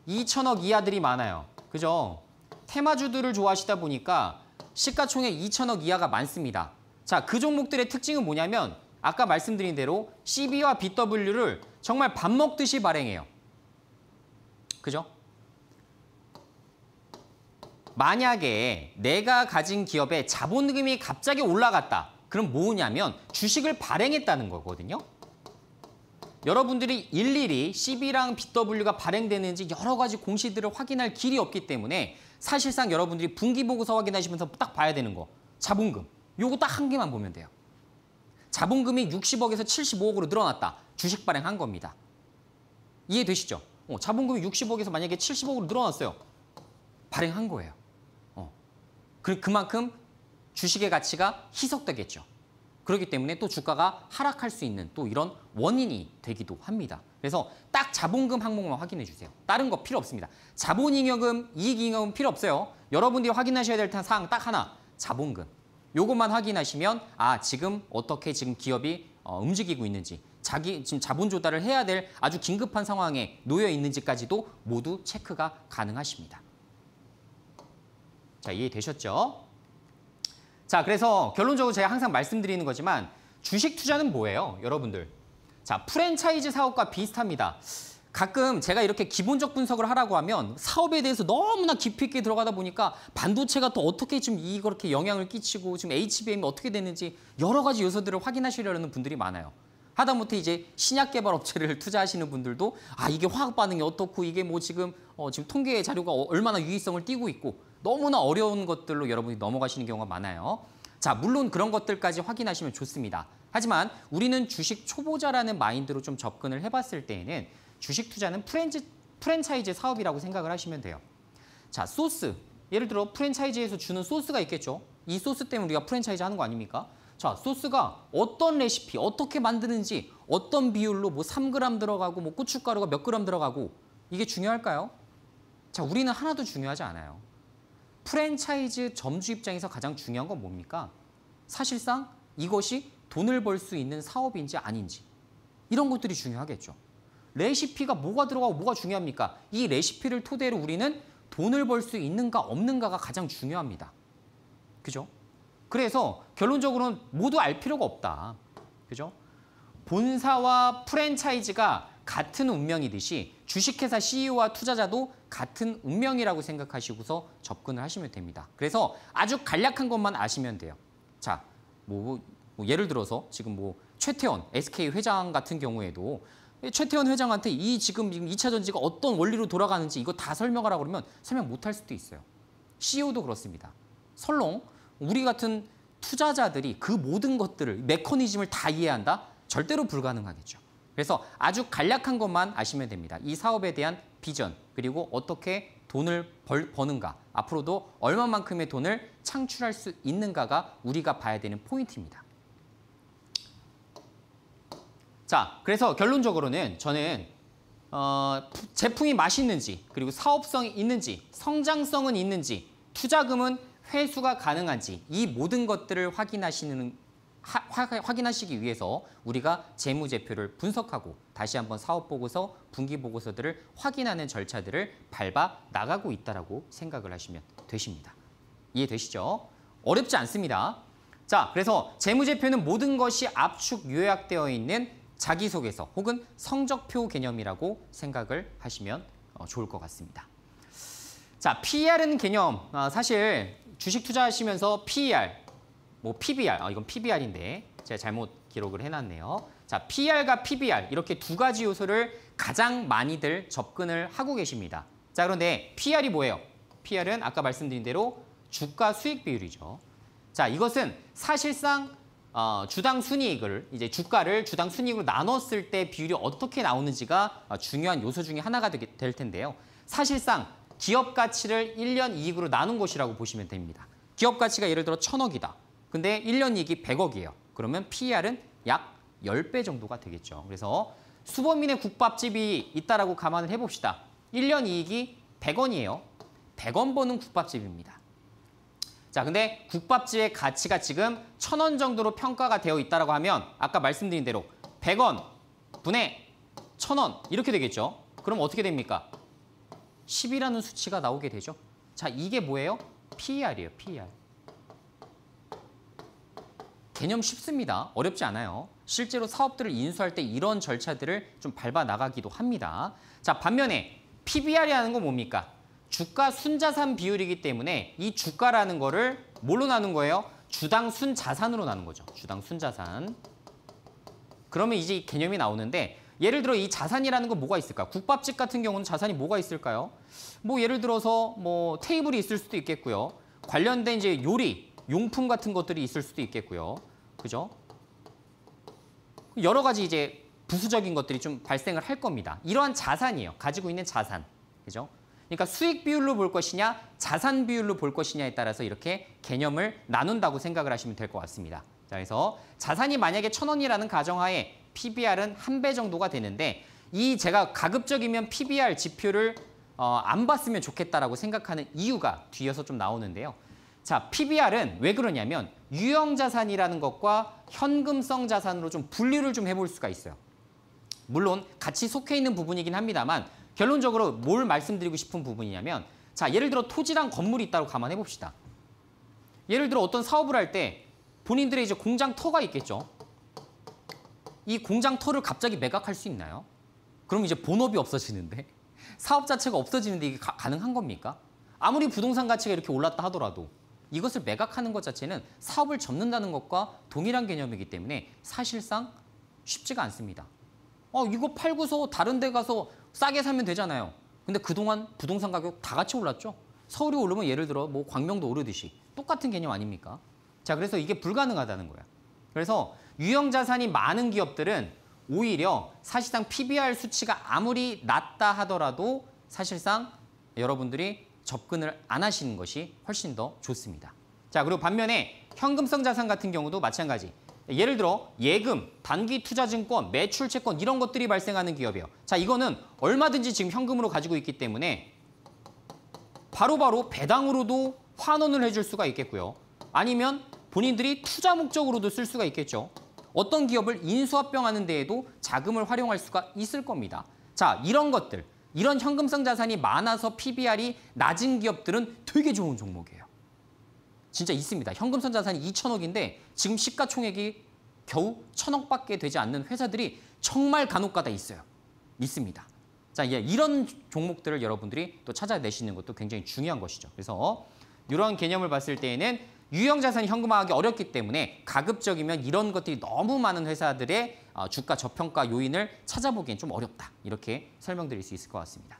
2천억 이하들이 많아요. 그죠? 테마주들을 좋아하시다 보니까 시가총액 2천억 이하가 많습니다. 자, 그 종목들의 특징은 뭐냐면 아까 말씀드린 대로 CB와 BW를 정말 밥 먹듯이 발행해요. 그죠? 만약에 내가 가진 기업의 자본금이 갑자기 올라갔다. 그럼 뭐냐면 주식을 발행했다는 거거든요. 여러분들이 일일이 CB랑 BW가 발행되는지 여러 가지 공시들을 확인할 길이 없기 때문에 사실상 여러분들이 분기보고서 확인하시면서 딱 봐야 되는 거. 자본금. 요거 딱 한 개만 보면 돼요. 자본금이 60억에서 75억으로 늘어났다. 주식 발행한 겁니다. 이해되시죠? 어, 자본금이 60억에서 만약에 70억으로 늘어났어요. 발행한 거예요. 어. 그, 그만큼 주식의 가치가 희석되겠죠. 그렇기 때문에 또 주가가 하락할 수 있는 또 이런 원인이 되기도 합니다. 그래서 딱 자본금 항목만 확인해 주세요. 다른 거 필요 없습니다. 자본잉여금, 이익잉여금 필요 없어요. 여러분들이 확인하셔야 될 사항 딱 하나, 자본금. 요것만 확인하시면 아 지금 어떻게 지금 기업이 어, 움직이고 있는지 자기 지금 자본 조달을 해야 될 아주 긴급한 상황에 놓여 있는지까지도 모두 체크가 가능하십니다. 자 이해되셨죠? 자 그래서 결론적으로 제가 항상 말씀드리는 거지만 주식 투자는 뭐예요 여러분들? 자 프랜차이즈 사업과 비슷합니다. 가끔 제가 이렇게 기본적 분석을 하라고 하면 사업에 대해서 너무나 깊이 있게 들어가다 보니까 반도체가 또 어떻게 지금 이렇게 영향을 끼치고 지금 HBM이 어떻게 되는지 여러 가지 요소들을 확인하시려는 분들이 많아요. 하다못해 이제 신약 개발 업체를 *laughs* 투자하시는 분들도 아 이게 화학 반응이 어떻고 이게 뭐 지금 어 지금 통계 자료가 어, 얼마나 유의성을 띄고 있고 너무나 어려운 것들로 여러분이 넘어가시는 경우가 많아요. 자 물론 그런 것들까지 확인하시면 좋습니다. 하지만 우리는 주식 초보자라는 마인드로 좀 접근을 해봤을 때에는 주식 투자는 프랜치, 프랜차이즈 사업이라고 생각을 하시면 돼요. 자, 소스. 예를 들어 프랜차이즈에서 주는 소스가 있겠죠. 이 소스 때문에 우리가 프랜차이즈 하는 거 아닙니까? 자, 소스가 어떤 레시피, 어떻게 만드는지, 어떤 비율로 뭐 3g 들어가고 뭐 고춧가루가 몇 g 들어가고 이게 중요할까요? 자, 우리는 하나도 중요하지 않아요. 프랜차이즈 점주 입장에서 가장 중요한 건 뭡니까? 사실상 이것이 돈을 벌 수 있는 사업인지 아닌지 이런 것들이 중요하겠죠. 레시피가 뭐가 들어가고 뭐가 중요합니까? 이 레시피를 토대로 우리는 돈을 벌 수 있는가 없는가가 가장 중요합니다. 그죠? 그래서 결론적으로는 모두 알 필요가 없다. 그죠? 본사와 프랜차이즈가 같은 운명이듯이 주식회사 CEO와 투자자도 같은 운명이라고 생각하시고서 접근을 하시면 됩니다. 그래서 아주 간략한 것만 아시면 돼요. 자, 뭐, 뭐 예를 들어서 지금 뭐 최태원 SK 회장 같은 경우에도 최태원 회장한테 이 지금 2차 전지가 어떤 원리로 돌아가는지 이거 다 설명하라고 그러면 설명 못할 수도 있어요. CEO도 그렇습니다. 설롱 우리 같은 투자자들이 그 모든 것들을 메커니즘을 다 이해한다? 절대로 불가능하겠죠. 그래서 아주 간략한 것만 아시면 됩니다. 이 사업에 대한 비전 그리고 어떻게 돈을 벌, 버는가 앞으로도 얼마만큼의 돈을 창출할 수 있는가가 우리가 봐야 되는 포인트입니다. 자, 그래서 결론적으로는 저는 어, 제품이 맛있는지 그리고 사업성이 있는지 성장성은 있는지 투자금은 회수가 가능한지 이 모든 것들을 확인하시는 하, 확인하시기 위해서 우리가 재무제표를 분석하고 다시 한번 사업보고서, 분기보고서들을 확인하는 절차들을 밟아 나가고 있다고 생각을 하시면 되십니다. 이해되시죠? 어렵지 않습니다. 자, 그래서 재무제표는 모든 것이 압축 요약되어 있는 자기소개서 혹은 성적표 개념이라고 생각을 하시면 어, 좋을 것 같습니다. 자, p r 은 개념. 아, 사실 주식 투자하시면서 PER, 뭐 PBR, 아, 이건 PBR인데 제가 잘못 기록을 해놨네요. 자, PR과 PBR 이렇게 두 가지 요소를 가장 많이들 접근을 하고 계십니다. 자, 그런데 PR이 뭐예요? PR은 아까 말씀드린 대로 주가 수익 비율이죠. 자, 이것은 사실상 어, 주당 순이익을 이제 주가를 주당 순이익으로 나눴을 때 비율이 어떻게 나오는지가 어, 중요한 요소 중에 하나가 되될 텐데요. 사실상 기업 가치를 1년 이익으로 나눈 것이라고 보시면 됩니다. 기업 가치가 예를 들어 1 0 0 0억이다 근데 1년 이익이 100억이에요. 그러면 PER은 약 10배 정도가 되겠죠. 그래서 수범인의 국밥집이 있다라고 감안을 해봅시다. 1년 이익이 100원이에요. 100원 버는 국밥집입니다. 자, 근데 국밥집의 가치가 지금 천 원 정도로 평가가 되어 있다고 하면 아까 말씀드린 대로 백 원 분의 천원 이렇게 되겠죠. 그럼 어떻게 됩니까? 십이라는 수치가 나오게 되죠. 자, 이게 뭐예요? PER이에요, PER. 개념 쉽습니다. 어렵지 않아요. 실제로 사업들을 인수할 때 이런 절차들을 좀 밟아 나가기도 합니다. 자, 반면에 PBR이라는 건 뭡니까? 주가 순자산 비율이기 때문에 이 주가라는 거를 뭘로 나눈 거예요? 주당 순자산으로 나눈 거죠. 주당 순자산. 그러면 이제 개념이 나오는데 예를 들어 이 자산이라는 건 뭐가 있을까? 국밥집 같은 경우는 자산이 뭐가 있을까요? 뭐 예를 들어서 뭐 테이블이 있을 수도 있겠고요. 관련된 이제 요리, 용품 같은 것들이 있을 수도 있겠고요. 그죠? 여러 가지 이제 부수적인 것들이 좀 발생을 할 겁니다. 이러한 자산이에요. 가지고 있는 자산. 그죠? 그러니까 수익 비율로 볼 것이냐 자산 비율로 볼 것이냐에 따라서 이렇게 개념을 나눈다고 생각을 하시면 될 것 같습니다. 자, 그래서 자산이 만약에 천원이라는 가정하에 PBR은 한 배 정도가 되는데 이 제가 가급적이면 PBR 지표를 어, 안 봤으면 좋겠다라고 생각하는 이유가 뒤에서 좀 나오는데요. 자, PBR은 왜 그러냐면 유형 자산이라는 것과 현금성 자산으로 좀 분류를 좀 해볼 수가 있어요. 물론 같이 속해 있는 부분이긴 합니다만 결론적으로 뭘 말씀드리고 싶은 부분이냐면 자 예를 들어 토지랑 건물이 있다고 감안해 봅시다. 예를 들어 어떤 사업을 할 때 본인들의 이제 공장터가 있겠죠. 이 공장터를 갑자기 매각할 수 있나요? 그럼 이제 본업이 없어지는데 *laughs* 사업 자체가 없어지는데 이게 가, 가능한 겁니까? 아무리 부동산 가치가 이렇게 올랐다 하더라도 이것을 매각하는 것 자체는 사업을 접는다는 것과 동일한 개념이기 때문에 사실상 쉽지가 않습니다. 어, 이거 팔고서 다른 데 가서 싸게 사면 되잖아요. 근데 그동안 부동산 가격 다 같이 올랐죠. 서울이 오르면 예를 들어 뭐 광명도 오르듯이 똑같은 개념 아닙니까? 자, 그래서 이게 불가능하다는 거야. 그래서 유형 자산이 많은 기업들은 오히려 사실상 PBR 수치가 아무리 낮다 하더라도 사실상 여러분들이 접근을 안 하시는 것이 훨씬 더 좋습니다. 자, 그리고 반면에 현금성 자산 같은 경우도 마찬가지. 예를 들어 예금, 단기 투자 증권, 매출 채권 이런 것들이 발생하는 기업이에요. 자, 이거는 얼마든지 지금 현금으로 가지고 있기 때문에 바로바로 바로 배당으로도 환원을 해줄 수가 있겠고요. 아니면 본인들이 투자 목적으로도 쓸 수가 있겠죠. 어떤 기업을 인수합병하는 데에도 자금을 활용할 수가 있을 겁니다. 자, 이런 것들, 이런 현금성 자산이 많아서 PBR이 낮은 기업들은 되게 좋은 종목이에요. 진짜 있습니다. 현금선 자산이 2천억인데 지금 시가총액이 겨우 천억밖에 되지 않는 회사들이 정말 간혹가다 있어요. 있습니다. 자, 이 예, 이런 종목들을 여러분들이 또 찾아내시는 것도 굉장히 중요한 것이죠. 그래서 이러한 개념을 봤을 때에는 유형 자산이 현금화하기 어렵기 때문에 가급적이면 이런 것들이 너무 많은 회사들의 어, 주가 저평가 요인을 찾아보기엔 좀 어렵다. 이렇게 설명드릴 수 있을 것 같습니다.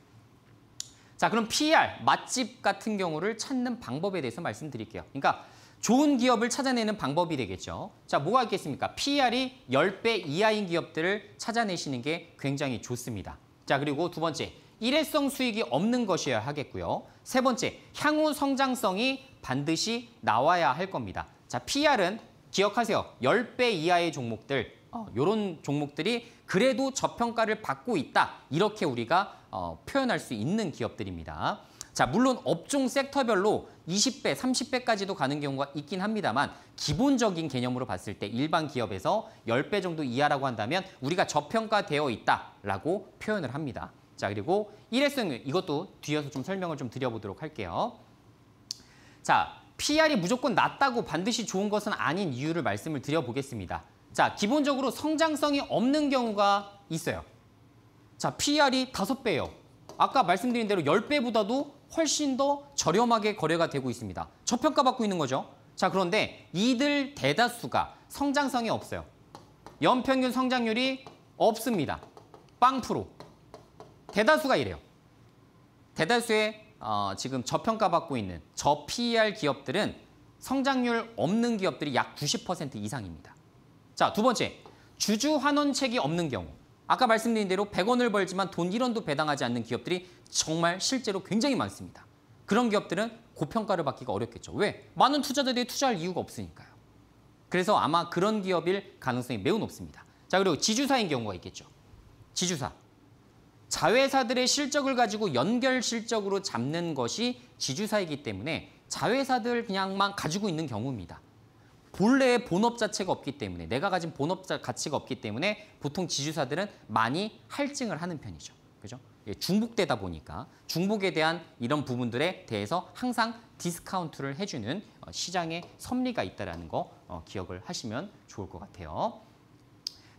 자, 그럼 PR, 맛집 같은 경우를 찾는 방법에 대해서 말씀드릴게요. 그러니까 좋은 기업을 찾아내는 방법이 되겠죠. 자, 뭐가 있겠습니까? PR이 10배 이하인 기업들을 찾아내시는 게 굉장히 좋습니다. 자, 그리고 두 번째, 일회성 수익이 없는 것이어야 하겠고요. 세 번째, 향후 성장성이 반드시 나와야 할 겁니다. 자, PR은 기억하세요. 10배 이하의 종목들, 이런 어, 종목들이 그래도 저평가를 받고 있다. 이렇게 우리가 어, 표현할 수 있는 기업들입니다. 자, 물론 업종 섹터별로 20배, 30배까지도 가는 경우가 있긴 합니다만 기본적인 개념으로 봤을 때 일반 기업에서 10배 정도 이하라고 한다면 우리가 저평가되어 있다라고 표현을 합니다. 자, 그리고 일회성률 이것도 뒤에서 좀 설명을 좀 드려보도록 할게요. 자, PR이 무조건 낮다고 반드시 좋은 것은 아닌 이유를 말씀을 드려보겠습니다. 자, 기본적으로 성장성이 없는 경우가 있어요. 자, PR이 5 배예요 아까 말씀드린 대로 1 0배보다도 훨씬 더 저렴하게 거래가 되고 있습니다. 저평가받고 있는 거죠. 자, 그런데 이들 대다수가 성장성이 없어요. 연평균 성장률이 없습니다. 빵프로. 대다수가 이래요. 대다수의 어, 지금 저평가받고 있는 저 PER 기업들은 성장률 없는 기업들이 약 90% 이상입니다. 자, 두 번째. 주주 환원책이 없는 경우. 아까 말씀드린 대로 100원을 벌지만 돈 1원도 배당하지 않는 기업들이 정말 실제로 굉장히 많습니다. 그런 기업들은 고평가를 받기가 어렵겠죠. 왜? 많은 투자자들이 투자할 이유가 없으니까요. 그래서 아마 그런 기업일 가능성이 매우 높습니다. 자, 그리고 지주사인 경우가 있겠죠. 지주사. 자회사들의 실적을 가지고 연결 실적으로 잡는 것이 지주사이기 때문에 자회사들 그냥만 가지고 있는 경우입니다. 본래의 본업 자체가 없기 때문에 내가 가진 본업 가치가 없기 때문에 보통 지주사들은 많이 할증을 하는 편이죠. 그죠? 예, 중복되다 보니까 중복에 대한 이런 부분들에 대해서 항상 디스카운트를 해주는 어, 시장의 섭리가 있다는 거 어, 기억을 하시면 좋을 것 같아요.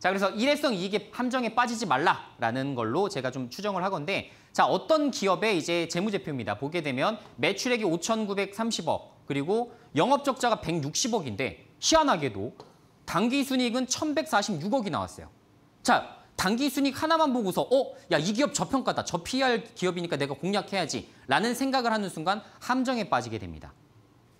자, 그래서 일회성 이익의 함정에 빠지지 말라라는 걸로 제가 좀 추정을 하건데 자, 어떤 기업의 이제 재무제표입니다. 보게 되면 매출액이 5,930억 그리고 영업적자가 160억인데 희한하게도 당기 순이익은 1,146억이 나왔어요. 자, 당기 순익 이 하나만 보고서 어, 야, 이 기업 저평가다. 저 PR 기업이니까 내가 공략해야지. 라는 생각을 하는 순간 함정에 빠지게 됩니다.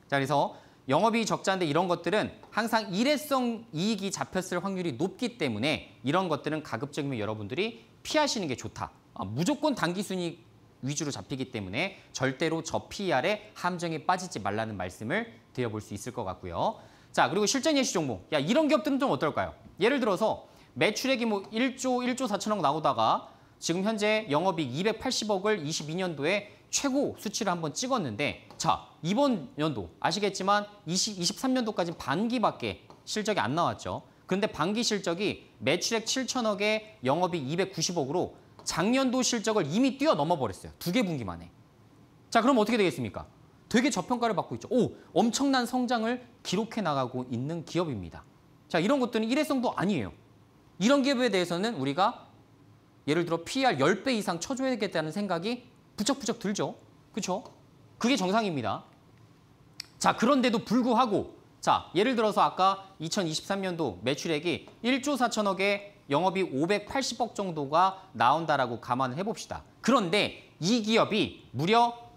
자, 그래서 영업이익 적자인데 이런 것들은 항상 일회성 이익이 잡혔을 확률이 높기 때문에 이런 것들은 가급적이면 여러분들이 피하시는 게 좋다. 아, 무조건 당기 순익 이 위주로 잡히기 때문에 절대로 저 PR에 함정에 빠지지 말라는 말씀을 드려볼 수 있을 것 같고요. 자, 그리고 실전 예시 종목. 야, 이런 기업들은 좀 어떨까요? 예를 들어서 매출액이 뭐 1조, 1조 4천억 나오다가 지금 현재 영업이익 280억을 22년도에 최고 수치를 한번 찍었는데 자, 이번 연도 아시겠지만 20, 23년도까지 반기밖에 실적이 안 나왔죠. 근데 반기 실적이 매출액 7천억에 영업이익 290억으로 작년도 실적을 이미 뛰어넘어 버렸어요. 두 개 분기만에. 자, 그럼 어떻게 되겠습니까? 되게 저평가를 받고 있죠. 오, 엄청난 성장을 기록해 나가고 있는 기업입니다. 자, 이런 것들은 일회성도 아니에요. 이런 기업에 대해서는 우리가 예를 들어 PR 10배 이상 쳐줘야겠다는 생각이 부쩍부쩍 들죠. 그렇죠? 그게 정상입니다. 자, 그런데도 불구하고 자, 예를 들어서 아까 2023년도 매출액이 1조 4천억에 영업이 580억 정도가 나온다라고 감안해 을 봅시다. 그런데 이 기업이 무려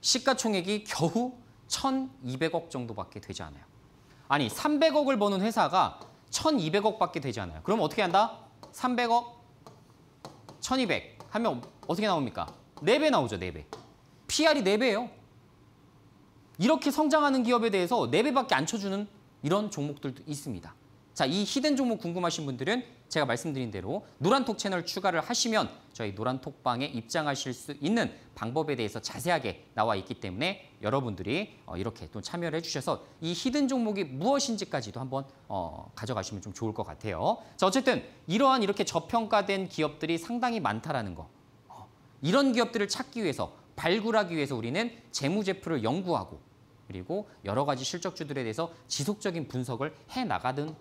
시가총액이 겨우 1,200억 정도밖에 되지 않아요. 아니 300억을 버는 회사가 1,200억밖에 되지 않아요. 그럼 어떻게 한다? 300억, 1,200 하면 어떻게 나옵니까? 4배 나오죠, 4배. PR이 4배예요. 이렇게 성장하는 기업에 대해서 4배밖에 안 쳐주는 이런 종목들도 있습니다. 자, 이 히든 종목 궁금하신 분들은 제가 말씀드린 대로 노란톡 채널 추가를 하시면 저희 노란톡방에 입장하실 수 있는 방법에 대해서 자세하게 나와 있기 때문에 여러분들이 어, 이렇게 또 참여를 해주셔서 이 히든 종목이 무엇인지까지도 한번 어, 가져가시면 좀 좋을 것 같아요. 자, 어쨌든 이러한 이렇게 저평가된 기업들이 상당히 많다라는 거. 어, 이런 기업들을 찾기 위해서 발굴하기 위해서 우리는 재무제표를 연구하고 그리고 여러 가지 실적주들에 대해서 지속적인 분석을 해 나가는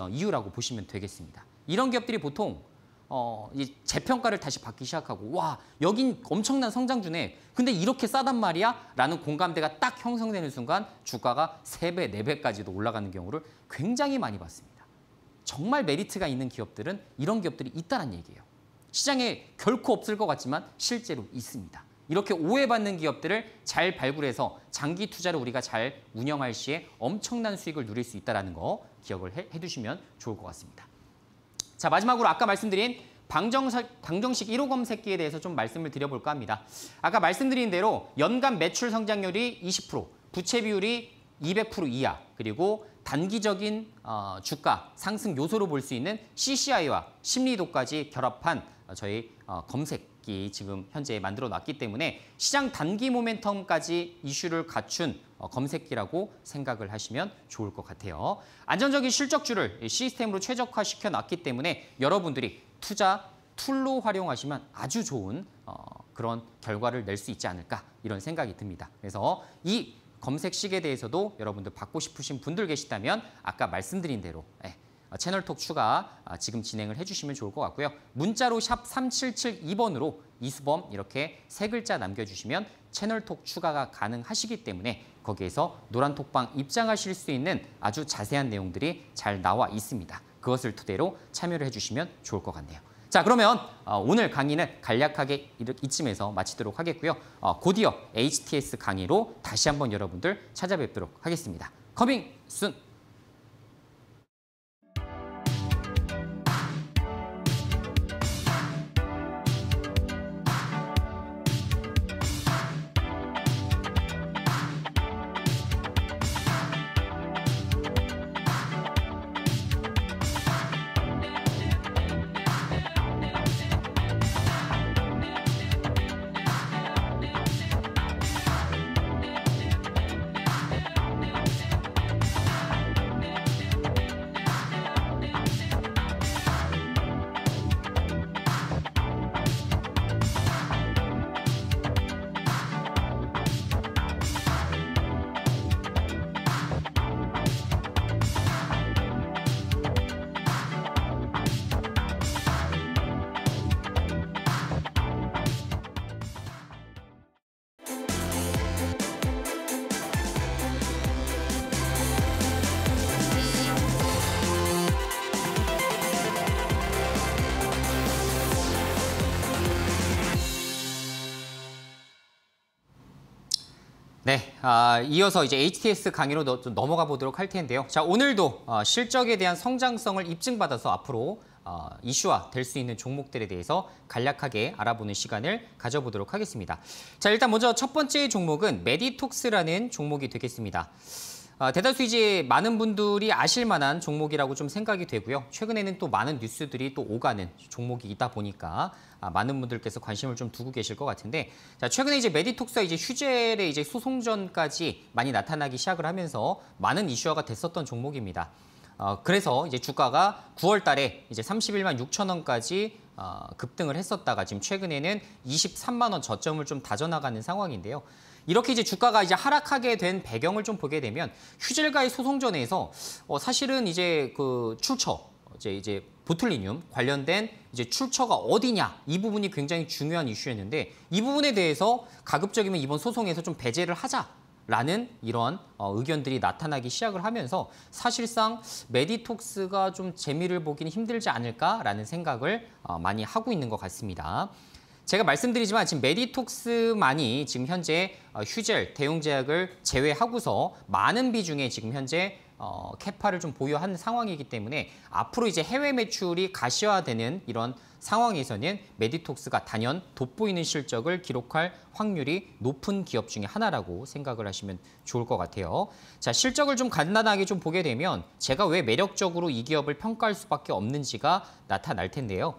어, 이유라고 보시면 되겠습니다. 이런 기업들이 보통 어, 이 재평가를 다시 받기 시작하고 와 여긴 엄청난 성장주네 근데 이렇게 싸단 말이야? 라는 공감대가 딱 형성되는 순간 주가가 3배4배까지도 올라가는 경우를 굉장히 많이 봤습니다. 정말 메리트가 있는 기업들은 이런 기업들이 있다는 얘기예요. 시장에 결코 없을 것 같지만 실제로 있습니다. 이렇게 오해받는 기업들을 잘 발굴해서 장기 투자를 우리가 잘 운영할 시에 엄청난 수익을 누릴 수 있다는 거 기억을 해, 두시면 좋을 것 같습니다. 자 마지막으로 아까 말씀드린 방정사, 방정식 1호 검색기에 대해서 좀 말씀을 드려볼까 합니다. 아까 말씀드린 대로 연간 매출 성장률이 20%, 부채 비율이 200% 이하, 그리고 단기적인 어, 주가 상승 요소로 볼 수 있는 CCI와 심리도까지 결합한 어, 저희 어, 검색 지금 현재 만들어 놨기 때문에 시장 단기 모멘텀까지 이슈를 갖춘 어, 검색기라고 생각을 하시면 좋을 것 같아요. 안정적인 실적주를 시스템으로 최적화시켜 놨기 때문에 여러분들이 투자 툴로 활용하시면 아주 좋은 어, 그런 결과를 낼 수 있지 않을까 이런 생각이 듭니다. 그래서 이 검색식에 대해서도 여러분들 받고 싶으신 분들 계시다면 아까 말씀드린 대로 예, 아, 채널톡 추가 아, 지금 진행을 해주시면 좋을 것 같고요. 문자로 샵 3772번으로 이수범 이렇게 세 글자 남겨주시면 채널톡 추가가 가능하시기 때문에 거기에서 노란톡방 입장하실 수 있는 아주 자세한 내용들이 잘 나와 있습니다. 그것을 토대로 참여를 해주시면 좋을 것 같네요. 자 그러면 어, 오늘 강의는 간략하게 이쯤에서 마치도록 하겠고요. 어, 곧이어 HTS 강의로 다시 한번 여러분들 찾아뵙도록 하겠습니다. 커밍 순! 이어서 이제 HTS 강의로 너, 좀 넘어가 보도록 할 텐데요. 자, 오늘도 어, 실적에 대한 성장성을 입증받아서 앞으로 어, 이슈화 될 수 있는 종목들에 대해서 간략하게 알아보는 시간을 가져보도록 하겠습니다. 자, 일단 먼저 첫 번째 종목은 메디톡스라는 종목이 되겠습니다. 아, 대다수이제 많은 분들이 아실 만한 종목이라고 좀 생각이 되고요. 최근에는 또 많은 뉴스들이 또 오가는 종목이다 보니까 아, 많은 분들께서 관심을 좀 두고 계실 것 같은데 자, 최근에 이제 메디톡스와 이제 휴젤의 이제 소송전까지 많이 나타나기 시작을 하면서 많은 이슈화가 됐었던 종목입니다. 어, 그래서 이제 주가가 9월 달에 이제 31만 6천 원까지 어, 급등을 했었다가 지금 최근에는 23만 원 저점을 좀 다져나가는 상황인데요. 이렇게 이제 주가가 이제 하락하게 된 배경을 좀 보게 되면 휴젤가의 소송전에서 어, 사실은 이제 그 출처 이제 이제 보틀리늄 관련된 이제 출처가 어디냐 이 부분이 굉장히 중요한 이슈였는데 이 부분에 대해서 가급적이면 이번 소송에서 좀 배제를 하자. 라는 이런 어, 의견들이 나타나기 시작을 하면서 사실상 메디톡스가 좀 재미를 보기는 힘들지 않을까라는 생각을 어, 많이 하고 있는 것 같습니다. 제가 말씀드리지만 지금 메디톡스만이 지금 현재 어, 휴젤, 대용제약을 제외하고서 많은 비중의 지금 현재 어, 캐파를 좀 보유한 상황이기 때문에 앞으로 이제 해외 매출이 가시화되는 이런 상황에서는 메디톡스가 단연 돋보이는 실적을 기록할 확률이 높은 기업 중에 하나라고 생각을 하시면 좋을 것 같아요. 자, 실적을 좀 간단하게 좀 보게 되면 제가 왜 매력적으로 이 기업을 평가할 수밖에 없는지가 나타날 텐데요.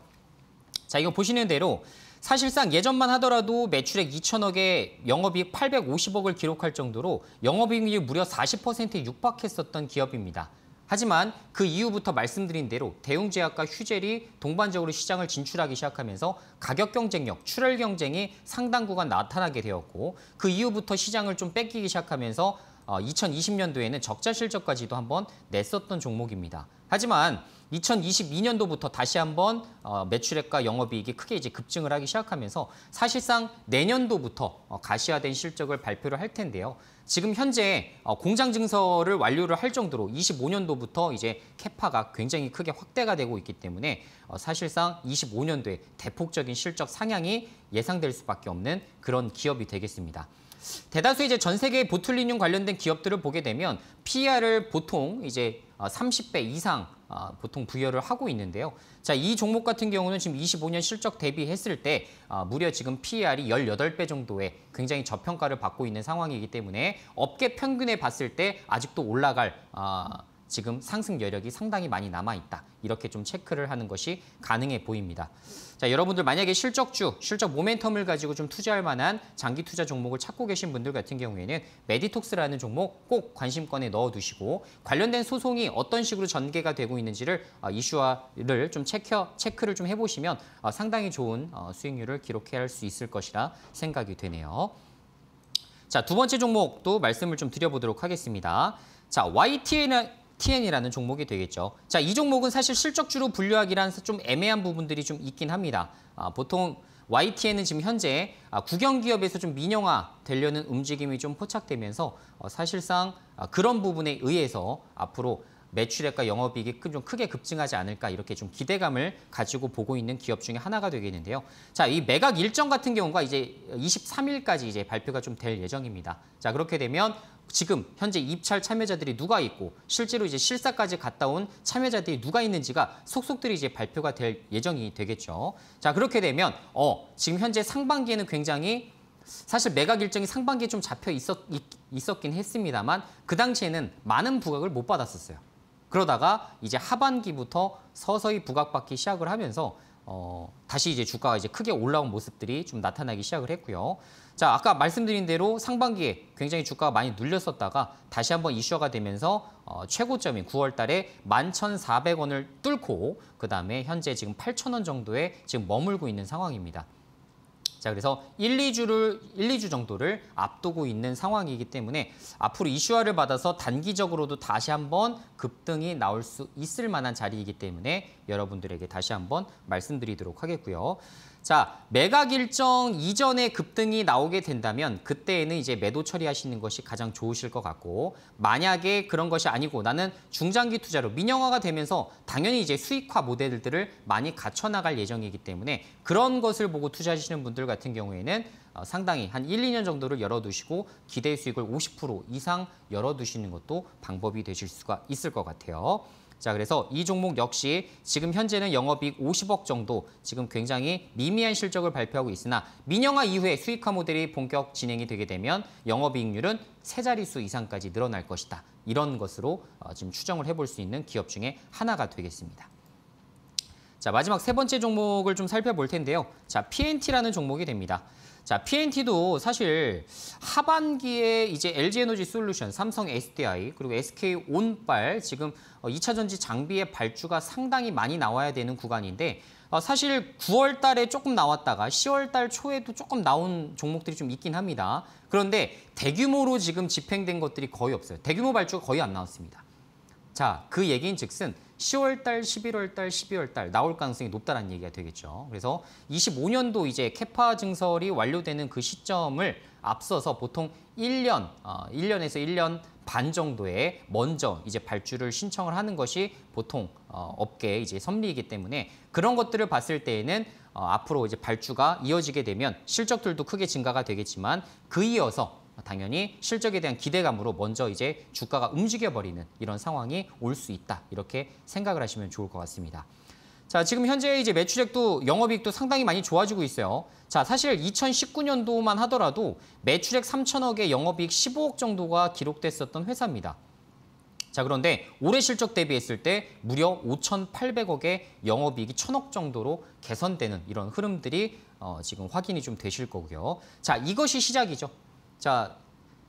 자, 이거 보시는 대로 사실상 예전만 하더라도 매출액 2천억에 영업이익 850억을 기록할 정도로 영업이익률이 무려 40%에 육박했었던 기업입니다. 하지만 그 이후부터 말씀드린 대로 대웅제약과 휴젤이 동반적으로 시장을 진출하기 시작하면서 가격 경쟁력, 출혈 경쟁이 상당 구간 나타나게 되었고 그 이후부터 시장을 좀 뺏기기 시작하면서 2020년도에는 어, 적자 실적까지도 한번 냈었던 종목입니다. 하지만 2022년도부터 다시 한번 어, 매출액과 영업이익이 크게 이제 급증을 하기 시작하면서 사실상 내년도부터 어, 가시화된 실적을 발표를 할 텐데요. 지금 현재 어, 공장 증설을 완료를 할 정도로 25년도부터 이제 캐파가 굉장히 크게 확대가 되고 있기 때문에 사실상 25년도에 대폭적인 실적 상향이 예상될 수밖에 없는 그런 기업이 되겠습니다. 대다수 이제 전 세계 의 보툴리늄 관련된 기업들을 보게 되면 PR을 보통 이제 30배 어, 이상 어, 보통 부여를 하고 있는데요. 자, 이 종목 같은 경우는 지금 25년 실적 대비했을 때 어, 무려 지금 PER이 18배 정도의 굉장히 저평가를 받고 있는 상황이기 때문에 업계 평균에 봤을 때 아직도 올라갈 지금 상승 여력이 상당히 많이 남아있다. 이렇게 좀 체크를 하는 것이 가능해 보입니다. 자, 여러분들 만약에 실적주, 실적 모멘텀을 가지고 좀 투자할 만한 장기 투자 종목을 찾고 계신 분들 같은 경우에는 메디톡스라는 종목 꼭 관심권에 넣어두시고 관련된 소송이 어떤 식으로 전개가 되고 있는지를 어, 이슈화를 좀 체크, 체크를 좀 해보시면 어, 상당히 좋은 어, 수익률을 기록할 해수 있을 것이라 생각이 되네요. 자, 두 번째 종목도 말씀을 좀 드려보도록 하겠습니다. 자, YTN은 TN이라는 종목이 되겠죠. 자, 이 종목은 사실 실적주로 분류하기란 좀 애매한 부분들이 좀 있긴 합니다. 아, 보통 YTN은 지금 현재 아, 국영 기업에서 좀 민영화 되려는 움직임이 좀 포착되면서 어, 사실상 아, 그런 부분에 의해서 앞으로 매출액과 영업이익이 좀 크게 급증하지 않을까 이렇게 좀 기대감을 가지고 보고 있는 기업 중에 하나가 되겠는데요. 자, 이 매각 일정 같은 경우가 이제 23일까지 이제 발표가 좀 될 예정입니다. 자, 그렇게 되면 지금 현재 입찰 참여자들이 누가 있고 실제로 이제 실사까지 갔다 온 참여자들이 누가 있는지가 속속들이 이제 발표가 될 예정이 되겠죠. 자 그렇게 되면 어 지금 현재 상반기에는 굉장히 사실 매각 일정이 상반기에 좀 잡혀 있었, 있었긴 했습니다만 그 당시에는 많은 부각을 못 받았었어요. 그러다가 이제 하반기부터 서서히 부각받기 시작을 하면서 어, 다시 이제 주가가 이제 크게 올라온 모습들이 좀 나타나기 시작을 했고요. 자, 아까 말씀드린 대로 상반기에 굉장히 주가가 많이 눌렸었다가 다시 한번 이슈화가 되면서 어, 최고점인 9월 달에 11,400원을 뚫고 그다음에 현재 지금 8,000원 정도에 지금 머물고 있는 상황입니다. 자, 그래서 1, 2주를 1, 2주 정도를 앞두고 있는 상황이기 때문에 앞으로 이슈화를 받아서 단기적으로도 다시 한번 급등이 나올 수 있을 만한 자리이기 때문에 여러분들에게 다시 한번 말씀드리도록 하겠고요. 자, 매각 일정 이전에 급등이 나오게 된다면 그때에는 이제 매도 처리하시는 것이 가장 좋으실 것 같고 만약에 그런 것이 아니고 나는 중장기 투자로 민영화가 되면서 당연히 이제 수익화 모델들을 많이 갖춰 나갈 예정이기 때문에 그런 것을 보고 투자하시는 분들 같은 경우에는 어, 상당히 한 1, 2년 정도를 열어두시고 기대 수익을 50% 이상 열어두시는 것도 방법이 되실 수가 있을 것 같아요. 자, 그래서 이 종목 역시 지금 현재는 영업이익 50억 정도 지금 굉장히 미미한 실적을 발표하고 있으나 민영화 이후에 수익화 모델이 본격 진행이 되게 되면 영업이익률은 세 자릿수 이상까지 늘어날 것이다. 이런 것으로 어, 지금 추정을 해볼 수 있는 기업 중에 하나가 되겠습니다. 자, 마지막 세 번째 종목을 좀 살펴볼 텐데요. 자, PNT라는 종목이 됩니다. 자, PNT도 사실 하반기에 이제 LG 에너지 솔루션, 삼성 SDI, 그리고 SK 온빨 지금 2차 어, 전지 장비의 발주가 상당히 많이 나와야 되는 구간인데 어, 사실 9월 달에 조금 나왔다가 10월 달 초에도 조금 나온 종목들이 좀 있긴 합니다. 그런데 대규모로 지금 집행된 것들이 거의 없어요. 대규모 발주가 거의 안 나왔습니다. 자, 그 얘기인 즉슨 10월 달, 11월 달, 12월 달 나올 가능성이 높다는 얘기가 되겠죠. 그래서 25년도 이제 캐파 증설이 완료되는 그 시점을 앞서서 보통 1년, 어, 1년에서 1년 반 정도에 먼저 이제 발주를 신청을 하는 것이 보통 어, 업계의 이제 섭리이기 때문에 그런 것들을 봤을 때에는 어, 앞으로 이제 발주가 이어지게 되면 실적들도 크게 증가가 되겠지만 그 이어서 당연히 실적에 대한 기대감으로 먼저 이제 주가가 움직여버리는 이런 상황이 올 수 있다. 이렇게 생각을 하시면 좋을 것 같습니다. 자, 지금 현재 이제 매출액도 영업이익도 상당히 많이 좋아지고 있어요. 자, 사실 2019년도만 하더라도 매출액 3천억에 영업이익 15억 정도가 기록됐었던 회사입니다. 자, 그런데 올해 실적 대비했을 때 무려 5,800억의 영업이익이 1,000억 정도로 개선되는 이런 흐름들이 어, 지금 확인이 좀 되실 거고요. 자, 이것이 시작이죠. 자,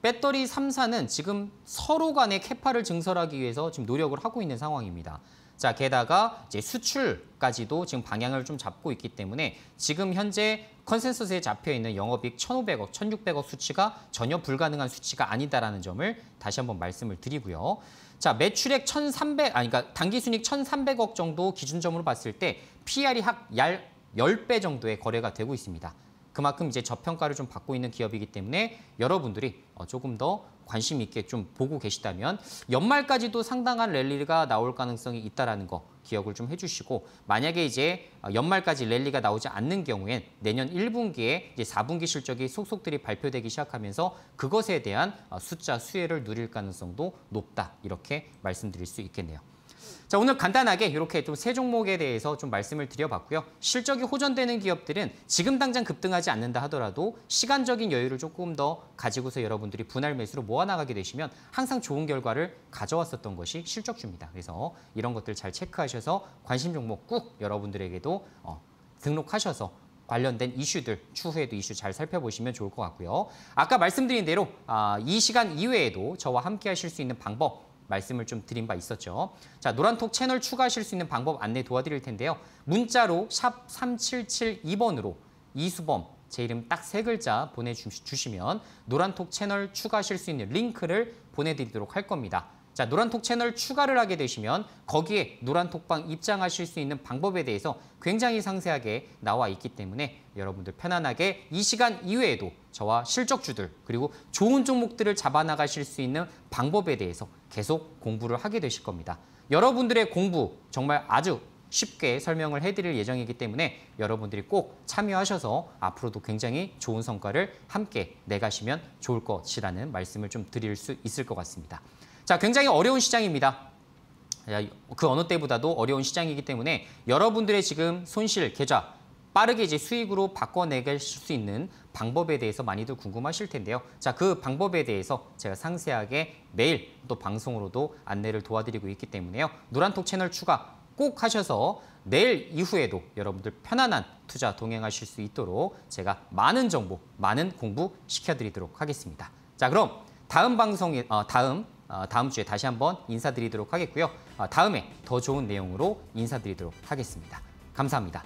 배터리 3사는 지금 서로 간의 캐파를 증설하기 위해서 지금 노력을 하고 있는 상황입니다. 자, 게다가 이제 수출까지도 지금 방향을 좀 잡고 있기 때문에 지금 현재 컨센서스에 잡혀 있는 영업익 1,500억, 1,600억 수치가 전혀 불가능한 수치가 아니다라는 점을 다시 한번 말씀을 드리고요. 자, 매출액 1,300 아니 그러니까 단기 순익 1,300억 정도 기준점으로 봤을 때 PR이 약 10배 정도의 거래가 되고 있습니다. 그만큼 이제 저평가를 좀 받고 있는 기업이기 때문에 여러분들이 어, 조금 더 관심 있게 좀 보고 계시다면 연말까지도 상당한 랠리가 나올 가능성이 있다라는 거 기억을 좀 해주시고 만약에 이제 어, 연말까지 랠리가 나오지 않는 경우엔 내년 1분기에 이제 4분기 실적이 속속들이 발표되기 시작하면서 그것에 대한 어, 숫자 수혜를 누릴 가능성도 높다 이렇게 말씀드릴 수 있겠네요. 자, 오늘 간단하게 이렇게 좀세 종목에 대해서 좀 말씀을 드려봤고요. 실적이 호전되는 기업들은 지금 당장 급등하지 않는다 하더라도 시간적인 여유를 조금 더 가지고서 여러분들이 분할 매수로 모아나가게 되시면 항상 좋은 결과를 가져왔었던 것이 실적주입니다. 그래서 이런 것들 잘 체크하셔서 관심 종목 꾹 여러분들에게도 어, 등록하셔서 관련된 이슈들 추후에도 이슈 잘 살펴보시면 좋을 것 같고요. 아까 말씀드린 대로 아, 이 시간 이외에도 저와 함께 하실 수 있는 방법 말씀을 좀 드린 바 있었죠. 자, 노란톡 채널 추가하실 수 있는 방법 안내 도와드릴 텐데요. 문자로 샵 3772번으로 이수범, 제 이름 딱 세 글자 보내주시면 노란톡 채널 추가하실 수 있는 링크를 보내드리도록 할 겁니다. 자, 노란톡 채널 추가를 하게 되시면 거기에 노란톡방 입장하실 수 있는 방법에 대해서 굉장히 상세하게 나와 있기 때문에 여러분들 편안하게 이 시간 이외에도 저와 실적주들 그리고 좋은 종목들을 잡아나가실 수 있는 방법에 대해서 계속 공부를 하게 되실 겁니다. 여러분들의 공부 정말 아주 쉽게 설명을 해드릴 예정이기 때문에 여러분들이 꼭 참여하셔서 앞으로도 굉장히 좋은 성과를 함께 내가시면 좋을 것이라는 말씀을 좀 드릴 수 있을 것 같습니다. 자, 굉장히 어려운 시장입니다. 그 어느 때보다도 어려운 시장이기 때문에 여러분들의 지금 손실, 계좌 빠르게 이제 수익으로 바꿔내실 수 있는 방법에 대해서 많이들 궁금하실 텐데요. 자, 그 방법에 대해서 제가 상세하게 매일 또 방송으로도 안내를 도와드리고 있기 때문에요. 누란톡 채널 추가 꼭 하셔서 내일 이후에도 여러분들 편안한 투자 동행하실 수 있도록 제가 많은 정보, 많은 공부 시켜드리도록 하겠습니다. 자, 그럼 다음 방송에, 어, 다음 어, 다음 주에 다시 한번 인사드리도록 하겠고요. 어, 다음에 더 좋은 내용으로 인사드리도록 하겠습니다. 감사합니다.